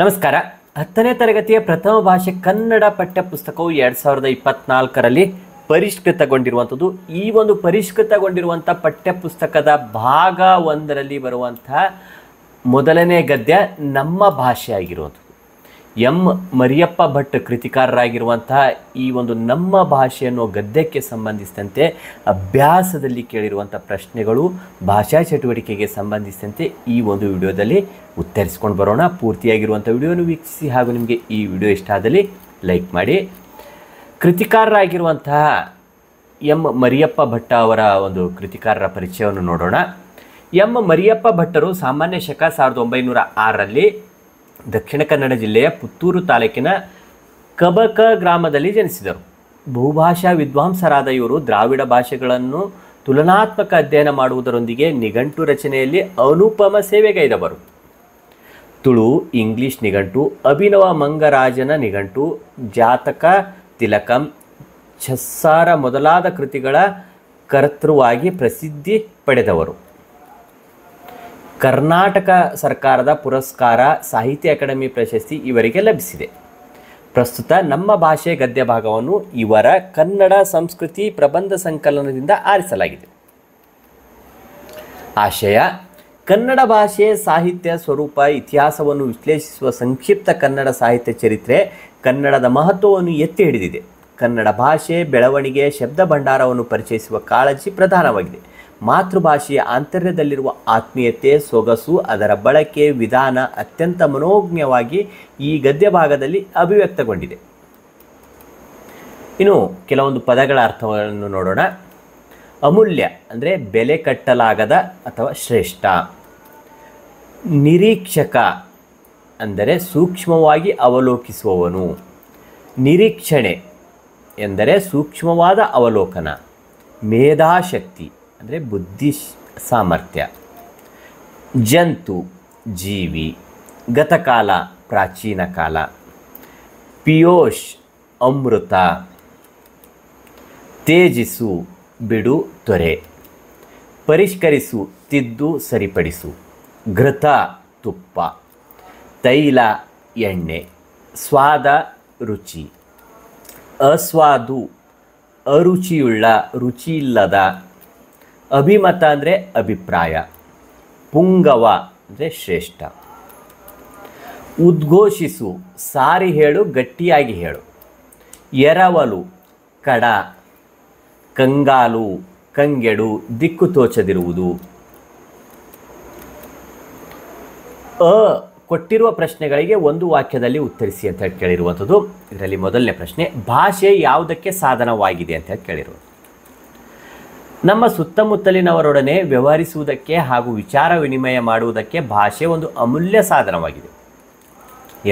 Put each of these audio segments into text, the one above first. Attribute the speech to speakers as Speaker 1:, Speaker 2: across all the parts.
Speaker 1: ನಮಸ್ಕಾರ ಹತ್ತನೇ ತರಗತಿಯ ಪ್ರಥಮ ಭಾಷೆ ಕನ್ನಡ ಪಠ್ಯಪುಸ್ತಕವು ಪುಸ್ತಕವು ಎರಡು ಸಾವಿರದ ಇಪ್ಪತ್ನಾಲ್ಕರಲ್ಲಿ ಪರಿಷ್ಕೃತಗೊಂಡಿರುವಂಥದ್ದು ಈ ಒಂದು ಪರಿಷ್ಕೃತಗೊಂಡಿರುವಂಥ ಪಠ್ಯಪುಸ್ತಕದ ಭಾಗ ಒಂದರಲ್ಲಿ ಬರುವಂತಹ ಮೊದಲನೇ ಗದ್ಯ ನಮ್ಮ ಭಾಷೆ ಎಂ ಮರಿಯಪ್ಪ ಭಟ್ ಕೃತಿಕಾರರಾಗಿರುವಂತಹ ಈ ಒಂದು ನಮ್ಮ ಭಾಷೆ ಅನ್ನೋ ಗದ್ಯಕ್ಕೆ ಸಂಬಂಧಿಸಿದಂತೆ ಅಭ್ಯಾಸದಲ್ಲಿ ಕೇಳಿರುವಂಥ ಪ್ರಶ್ನೆಗಳು ಭಾಷಾ ಚಟುವಟಿಕೆಗೆ ಸಂಬಂಧಿಸಿದಂತೆ ಈ ಒಂದು ವಿಡಿಯೋದಲ್ಲಿ ಉತ್ತರಿಸ್ಕೊಂಡು ಬರೋಣ ಪೂರ್ತಿಯಾಗಿರುವಂಥ ವಿಡಿಯೋನು ವೀಕ್ಷಿಸಿ ಹಾಗೂ ನಿಮಗೆ ಈ ವಿಡಿಯೋ ಇಷ್ಟ ಆದಲ್ಲಿ ಲೈಕ್ ಮಾಡಿ ಕೃತಿಕಾರರಾಗಿರುವಂತಹ ಎಂ ಮರಿಯಪ್ಪ ಭಟ್ಟ ಅವರ ಒಂದು ಕೃತಿಕಾರರ ಪರಿಚಯವನ್ನು ನೋಡೋಣ ಎಂ ಮರಿಯಪ್ಪ ಭಟ್ಟರು ಸಾಮಾನ್ಯ ಶಕ ಸಾವಿರದ ಒಂಬೈನೂರ ಆರರಲ್ಲಿ ದಕ್ಷಿಣ ಕನ್ನಡ ಜಿಲ್ಲೆಯ ಪುತ್ತೂರು ತಾಲೂಕಿನ ಕಬಕ ಗ್ರಾಮದಲ್ಲಿ ಜನಿಸಿದರು ಬಹುಭಾಷಾ ವಿದ್ವಾಂಸರಾದ ಇವರು ದ್ರಾವಿಡ ಭಾಷೆಗಳನ್ನು ತುಲನಾತ್ಮಕ ಅಧ್ಯಯನ ಮಾಡುವುದರೊಂದಿಗೆ ನಿಘಂಟು ರಚನೆಯಲ್ಲಿ ಅನುಪಮ ಸೇವೆಗೈದವರು ತುಳು ಇಂಗ್ಲಿಷ್ ನಿಘಂಟು ಅಭಿನವ ಮಂಗರಾಜನ ನಿಘಂಟು ಜಾತಕ ತಿಲಕಂ ಛಸ್ಸಾರ ಮೊದಲಾದ ಕೃತಿಗಳ ಕರ್ತೃವಾಗಿ ಪ್ರಸಿದ್ಧಿ ಪಡೆದವರು ಕರ್ನಾಟಕ ಸರ್ಕಾರದ ಪುರಸ್ಕಾರ ಸಾಹಿತ್ಯ ಅಕಾಡೆಮಿ ಪ್ರಶಸ್ತಿ ಇವರಿಗೆ ಲಭಿಸಿದೆ ಪ್ರಸ್ತುತ ನಮ್ಮ ಭಾಷೆ ಗದ್ಯ ಭಾಗವನ್ನು ಇವರ ಕನ್ನಡ ಸಂಸ್ಕೃತಿ ಪ್ರಬಂಧ ಸಂಕಲನದಿಂದ ಆರಿಸಲಾಗಿದೆ ಆಶಯ ಕನ್ನಡ ಭಾಷೆ ಸಾಹಿತ್ಯ ಸ್ವರೂಪ ಇತಿಹಾಸವನ್ನು ವಿಶ್ಲೇಷಿಸುವ ಸಂಕ್ಷಿಪ್ತ ಕನ್ನಡ ಸಾಹಿತ್ಯ ಚರಿತ್ರೆ ಕನ್ನಡದ ಮಹತ್ವವನ್ನು ಎತ್ತಿ ಹಿಡಿದಿದೆ ಕನ್ನಡ ಭಾಷೆ ಬೆಳವಣಿಗೆ ಶಬ್ದ ಭಂಡಾರವನ್ನು ಪರಿಚಯಿಸುವ ಕಾಳಜಿ ಪ್ರಧಾನವಾಗಿದೆ ಮಾತೃಭಾಷೆಯ ಆಂತರ್ಯದಲ್ಲಿರುವ ಆತ್ಮೀಯತೆ ಸೊಗಸು ಅದರ ಬಳಕೆ ವಿಧಾನ ಅತ್ಯಂತ ಮನೋಜ್ಞವಾಗಿ ಈ ಗದ್ಯ ಭಾಗದಲ್ಲಿ ಅಭಿವ್ಯಕ್ತಗೊಂಡಿದೆ ಇನ್ನು ಕೆಲವೊಂದು ಪದಗಳ ಅರ್ಥವನ್ನು ನೋಡೋಣ ಅಮೂಲ್ಯ ಅಂದರೆ ಬೆಲೆ ಕಟ್ಟಲಾಗದ ಅಥವಾ ಶ್ರೇಷ್ಠ ನಿರೀಕ್ಷಕ ಅಂದರೆ ಸೂಕ್ಷ್ಮವಾಗಿ ಅವಲೋಕಿಸುವವನು ನಿರೀಕ್ಷಣೆ ಎಂದರೆ ಸೂಕ್ಷ್ಮವಾದ ಅವಲೋಕನ ಮೇಧಾಶಕ್ತಿ ಅಂದರೆ ಬುದ್ಧಿ ಸಾಮರ್ಥ್ಯ ಜಂತು ಜೀವಿ ಗತಕಾಲ ಪ್ರಾಚೀನ ಕಾಲ ಪಿಯೋಷ್ ಅಮೃತ ತೇಜಿಸು ಬಿಡು ತೊರೆ ಪರಿಷ್ಕರಿಸು ತಿದ್ದು ಸರಿಪಡಿಸು ಘೃತ ತುಪ್ಪ ತೈಲ ಎಣ್ಣೆ ಸ್ವಾದ ರುಚಿ ಅಸ್ವಾದು ಅರುಚಿಯುಳ್ಳ ರುಚಿಯಿಲ್ಲದ ಅಭಿಮತ ಅಂದರೆ ಅಭಿಪ್ರಾಯ ಪುಂಗವ ಅಂದರೆ ಶ್ರೇಷ್ಠ ಉದ್ಘೋಷಿಸು ಸಾರಿ ಹೇಳು ಗಟ್ಟಿಯಾಗಿ ಹೇಳು ಎರವಲು ಕಡ ಕಂಗಾಲು ಕಂಗೆಡು ದಿಕ್ಕು ತೋಚದಿರುವುದು ಅ ಕೊಟ್ಟಿರುವ ಪ್ರಶ್ನೆಗಳಿಗೆ ಒಂದು ವಾಕ್ಯದಲ್ಲಿ ಉತ್ತರಿಸಿ ಅಂತ ಹೇಳಿ ಕೇಳಿರುವಂಥದ್ದು ಇದರಲ್ಲಿ ಮೊದಲನೇ ಪ್ರಶ್ನೆ ಭಾಷೆ ಯಾವುದಕ್ಕೆ ಸಾಧನವಾಗಿದೆ ಅಂತ ಹೇಳಿ ಕೇಳಿರುವುದು ನಮ್ಮ ಸುತ್ತಮುತ್ತಲಿನವರೊಡನೆ ವ್ಯವಹರಿಸುವುದಕ್ಕೆ ಹಾಗೂ ವಿಚಾರ ವಿನಿಮಯ ಮಾಡುವುದಕ್ಕೆ ಭಾಷೆ ಒಂದು ಅಮೂಲ್ಯ ಸಾಧನವಾಗಿದೆ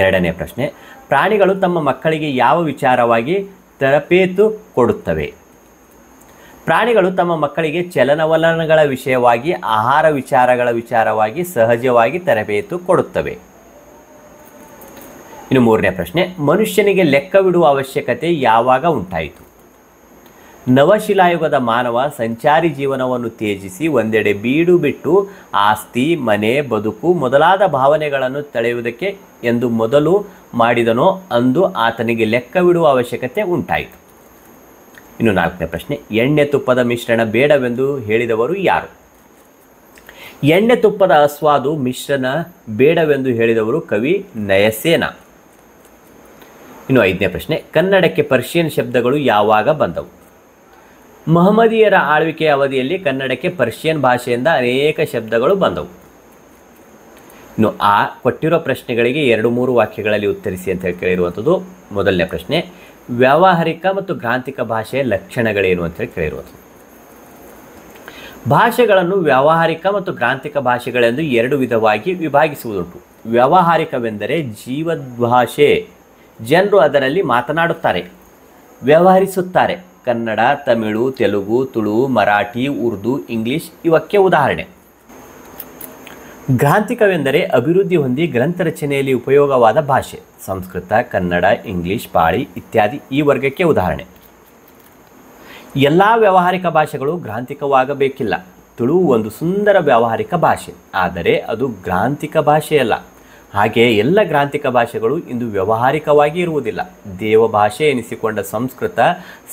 Speaker 1: ಎರಡನೇ ಪ್ರಶ್ನೆ ಪ್ರಾಣಿಗಳು ತಮ್ಮ ಮಕ್ಕಳಿಗೆ ಯಾವ ವಿಚಾರವಾಗಿ ತರಬೇತು ಕೊಡುತ್ತವೆ ಪ್ರಾಣಿಗಳು ತಮ್ಮ ಮಕ್ಕಳಿಗೆ ಚಲನವಲನಗಳ ವಿಷಯವಾಗಿ ಆಹಾರ ವಿಚಾರಗಳ ವಿಚಾರವಾಗಿ ಸಹಜವಾಗಿ ತರಬೇತು ಕೊಡುತ್ತವೆ ಇನ್ನು ಮೂರನೇ ಪ್ರಶ್ನೆ ಮನುಷ್ಯನಿಗೆ ಲೆಕ್ಕವಿಡುವ ಅವಶ್ಯಕತೆ ಯಾವಾಗ ಉಂಟಾಯಿತು ನವಶಿಲಾಯುಗದ ಮಾನವ ಸಂಚಾರಿ ಜೀವನವನ್ನು ತ್ಯಜಿಸಿ ಒಂದೆಡೆ ಬೀಡು ಬಿಟ್ಟು ಆಸ್ತಿ ಮನೆ ಬದುಕು ಮೊದಲಾದ ಭಾವನೆಗಳನ್ನು ತಳೆಯುವುದಕ್ಕೆ ಎಂದು ಮೊದಲು ಮಾಡಿದನೋ ಅಂದು ಆತನಿಗೆ ಲೆಕ್ಕವಿಡುವ ಅವಶ್ಯಕತೆ ಉಂಟಾಯಿತು ಇನ್ನು ನಾಲ್ಕನೇ ಪ್ರಶ್ನೆ ಎಣ್ಣೆ ತುಪ್ಪದ ಮಿಶ್ರಣ ಬೇಡವೆಂದು ಹೇಳಿದವರು ಯಾರು ಎಣ್ಣೆ ತುಪ್ಪದ ಅಸ್ವಾದು ಮಿಶ್ರಣ ಬೇಡವೆಂದು ಹೇಳಿದವರು ಕವಿ ನಯಸೇನ ಇನ್ನು ಐದನೇ ಪ್ರಶ್ನೆ ಕನ್ನಡಕ್ಕೆ ಪರ್ಷಿಯನ್ ಶಬ್ದಗಳು ಯಾವಾಗ ಬಂದವು ಮಹಮ್ಮದಿಯರ ಆಳ್ವಿಕೆಯ ಅವಧಿಯಲ್ಲಿ ಕನ್ನಡಕ್ಕೆ ಪರ್ಷಿಯನ್ ಭಾಷೆಯಿಂದ ಅನೇಕ ಶಬ್ದಗಳು ಬಂದವು ಇನ್ನು ಆ ಕೊಟ್ಟಿರೋ ಪ್ರಶ್ನೆಗಳಿಗೆ ಎರಡು ಮೂರು ವಾಕ್ಯಗಳಲ್ಲಿ ಉತ್ತರಿಸಿ ಅಂತ ಹೇಳಿ ಕೇಳಿರುವಂಥದ್ದು ಮೊದಲನೇ ಪ್ರಶ್ನೆ ವ್ಯಾವಹಾರಿಕ ಮತ್ತು ಗ್ರಾಂಥಿಕ ಭಾಷೆಯ ಲಕ್ಷಣಗಳೇನು ಅಂತೇಳಿ ಕೇಳಿರುವಂಥದ್ದು ಭಾಷೆಗಳನ್ನು ವ್ಯಾವಹಾರಿಕ ಮತ್ತು ಗ್ರಾಂಥಿಕ ಭಾಷೆಗಳೆಂದು ಎರಡು ವಿಧವಾಗಿ ವಿಭಾಗಿಸುವುದುಂಟು ವ್ಯಾವಹಾರಿಕವೆಂದರೆ ಜೀವದ್ಭಾಷೆ ಜನರು ಅದರಲ್ಲಿ ಮಾತನಾಡುತ್ತಾರೆ ವ್ಯವಹರಿಸುತ್ತಾರೆ ಕನ್ನಡ ತಮಿಳು ತೆಲುಗು ತುಳು ಮರಾಠಿ ಉರ್ದು ಇಂಗ್ಲಿಷ್ ಇವಕ್ಕೆ ಉದಾಹರಣೆ ಗ್ರಾಂಥಿಕವೆಂದರೆ ಅಭಿವೃದ್ಧಿ ಹೊಂದಿ ಗ್ರಂಥ ರಚನೆಯಲ್ಲಿ ಉಪಯೋಗವಾದ ಭಾಷೆ ಸಂಸ್ಕೃತ ಕನ್ನಡ ಇಂಗ್ಲಿಷ್ ಪಾಳಿ ಇತ್ಯಾದಿ ಈ ವರ್ಗಕ್ಕೆ ಉದಾಹರಣೆ ಎಲ್ಲ ವ್ಯಾವಹಾರಿಕ ಭಾಷೆಗಳು ಗ್ರಾಂಥಿಕವಾಗಬೇಕಿಲ್ಲ ತುಳು ಒಂದು ಸುಂದರ ವ್ಯಾವಹಾರಿಕ ಭಾಷೆ ಆದರೆ ಅದು ಗ್ರಾಂಥಿಕ ಭಾಷೆಯಲ್ಲ ಹಾಗೆ ಎಲ್ಲ ಗ್ರಾಂಥಿಕ ಭಾಷೆಗಳು ಇಂದು ವ್ಯಾವಹಾರಿಕವಾಗಿ ಇರುವುದಿಲ್ಲ ದೇವ ಭಾಷೆ ಎನಿಸಿಕೊಂಡ ಸಂಸ್ಕೃತ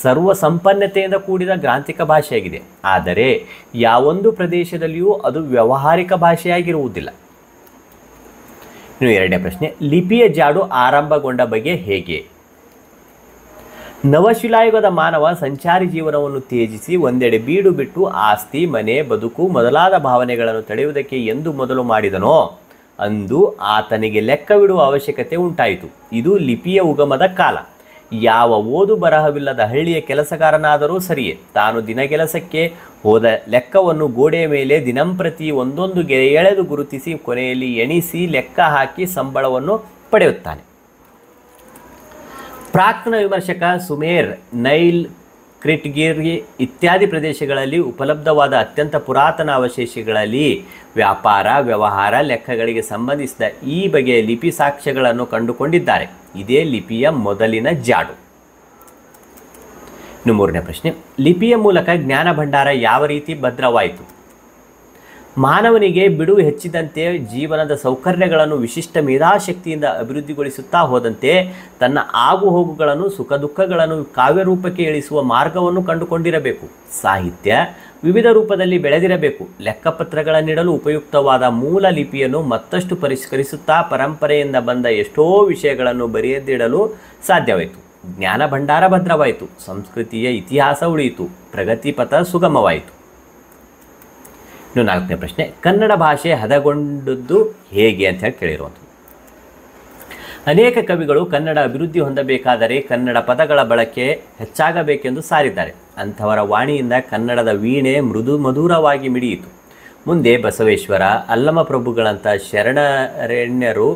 Speaker 1: ಸರ್ವ ಸಂಪನ್ನತೆಯಿಂದ ಕೂಡಿದ ಗ್ರಾಂಥಿಕ ಭಾಷೆಯಾಗಿದೆ ಆದರೆ ಯಾವೊಂದು ಪ್ರದೇಶದಲ್ಲಿಯೂ ಅದು ವ್ಯವಹಾರಿಕ ಭಾಷೆಯಾಗಿರುವುದಿಲ್ಲ ಇನ್ನು ಎರಡನೇ ಪ್ರಶ್ನೆ ಲಿಪಿಯ ಜಾಡು ಆರಂಭಗೊಂಡ ಬಗ್ಗೆ ಹೇಗೆ ನವಶಿಲಾಯುಗದ ಮಾನವ ಸಂಚಾರಿ ಜೀವನವನ್ನು ತ್ಯಜಿಸಿ ಒಂದೆಡೆ ಬೀಡು ಬಿಟ್ಟು ಆಸ್ತಿ ಮನೆ ಬದುಕು ಮೊದಲಾದ ಭಾವನೆಗಳನ್ನು ತಡೆಯುವುದಕ್ಕೆ ಎಂದು ಮೊದಲು ಮಾಡಿದನೋ ಅಂದು ಆತನಿಗೆ ಲೆಕ್ಕವಿಡುವ ಅವಶ್ಯಕತೆ ಉಂಟಾಯಿತು ಇದು ಲಿಪಿಯ ಉಗಮದ ಕಾಲ ಯಾವ ಓದು ಬರಹವಿಲ್ಲದ ಹಳ್ಳಿಯ ಕೆಲಸಗಾರನಾದರೂ ಸರಿಯೇ ತಾನು ಕೆಲಸಕ್ಕೆ ಹೋದ ಲೆಕ್ಕವನ್ನು ಗೋಡೆಯ ಮೇಲೆ ದಿನಂಪ್ರತಿ ಒಂದೊಂದು ಗೆರೆ ಎಳೆದು ಗುರುತಿಸಿ ಕೊನೆಯಲ್ಲಿ ಎಣಿಸಿ ಲೆಕ್ಕ ಹಾಕಿ ಸಂಬಳವನ್ನು ಪಡೆಯುತ್ತಾನೆ ಪ್ರಾಕ್ತನ ವಿಮರ್ಶಕ ಸುಮೇರ್ ನೈಲ್ ಕ್ರಿಟ್ಗಿರಿ ಇತ್ಯಾದಿ ಪ್ರದೇಶಗಳಲ್ಲಿ ಉಪಲಬ್ಧವಾದ ಅತ್ಯಂತ ಪುರಾತನ ಅವಶೇಷಗಳಲ್ಲಿ ವ್ಯಾಪಾರ ವ್ಯವಹಾರ ಲೆಕ್ಕಗಳಿಗೆ ಸಂಬಂಧಿಸಿದ ಈ ಬಗೆಯ ಲಿಪಿ ಸಾಕ್ಷ್ಯಗಳನ್ನು ಕಂಡುಕೊಂಡಿದ್ದಾರೆ ಇದೇ ಲಿಪಿಯ ಮೊದಲಿನ ಜಾಡು ಇನ್ನು ಮೂರನೇ ಪ್ರಶ್ನೆ ಲಿಪಿಯ ಮೂಲಕ ಜ್ಞಾನ ಭಂಡಾರ ಯಾವ ರೀತಿ ಭದ್ರವಾಯಿತು ಮಾನವನಿಗೆ ಬಿಡುವು ಹೆಚ್ಚಿದಂತೆ ಜೀವನದ ಸೌಕರ್ಯಗಳನ್ನು ವಿಶಿಷ್ಟ ಮೇಧಾಶಕ್ತಿಯಿಂದ ಅಭಿವೃದ್ಧಿಗೊಳಿಸುತ್ತಾ ಹೋದಂತೆ ತನ್ನ ಆಗುಹೋಗುಗಳನ್ನು ಸುಖ ದುಃಖಗಳನ್ನು ಕಾವ್ಯರೂಪಕ್ಕೆ ಇಳಿಸುವ ಮಾರ್ಗವನ್ನು ಕಂಡುಕೊಂಡಿರಬೇಕು ಸಾಹಿತ್ಯ ವಿವಿಧ ರೂಪದಲ್ಲಿ ಬೆಳೆದಿರಬೇಕು ಲೆಕ್ಕಪತ್ರಗಳ ನೀಡಲು ಉಪಯುಕ್ತವಾದ ಮೂಲ ಲಿಪಿಯನ್ನು ಮತ್ತಷ್ಟು ಪರಿಷ್ಕರಿಸುತ್ತಾ ಪರಂಪರೆಯಿಂದ ಬಂದ ಎಷ್ಟೋ ವಿಷಯಗಳನ್ನು ಬರೆಯದಿಡಲು ಸಾಧ್ಯವಾಯಿತು ಜ್ಞಾನ ಭಂಡಾರ ಭದ್ರವಾಯಿತು ಸಂಸ್ಕೃತಿಯ ಇತಿಹಾಸ ಉಳಿಯಿತು ಪ್ರಗತಿಪಥ ಸುಗಮವಾಯಿತು ಇನ್ನು ನಾಲ್ಕನೇ ಪ್ರಶ್ನೆ ಕನ್ನಡ ಭಾಷೆ ಹದಗೊಂಡದ್ದು ಹೇಗೆ ಅಂತ ಹೇಳಿ ಕೇಳಿರುವಂಥದ್ದು ಅನೇಕ ಕವಿಗಳು ಕನ್ನಡ ಅಭಿವೃದ್ಧಿ ಹೊಂದಬೇಕಾದರೆ ಕನ್ನಡ ಪದಗಳ ಬಳಕೆ ಹೆಚ್ಚಾಗಬೇಕೆಂದು ಸಾರಿದ್ದಾರೆ ಅಂಥವರ ವಾಣಿಯಿಂದ ಕನ್ನಡದ ವೀಣೆ ಮೃದು ಮಧುರವಾಗಿ ಮಿಡಿಯಿತು ಮುಂದೆ ಬಸವೇಶ್ವರ ಅಲ್ಲಮ ಪ್ರಭುಗಳಂಥ ಶರಣರೆಣ್ಯರು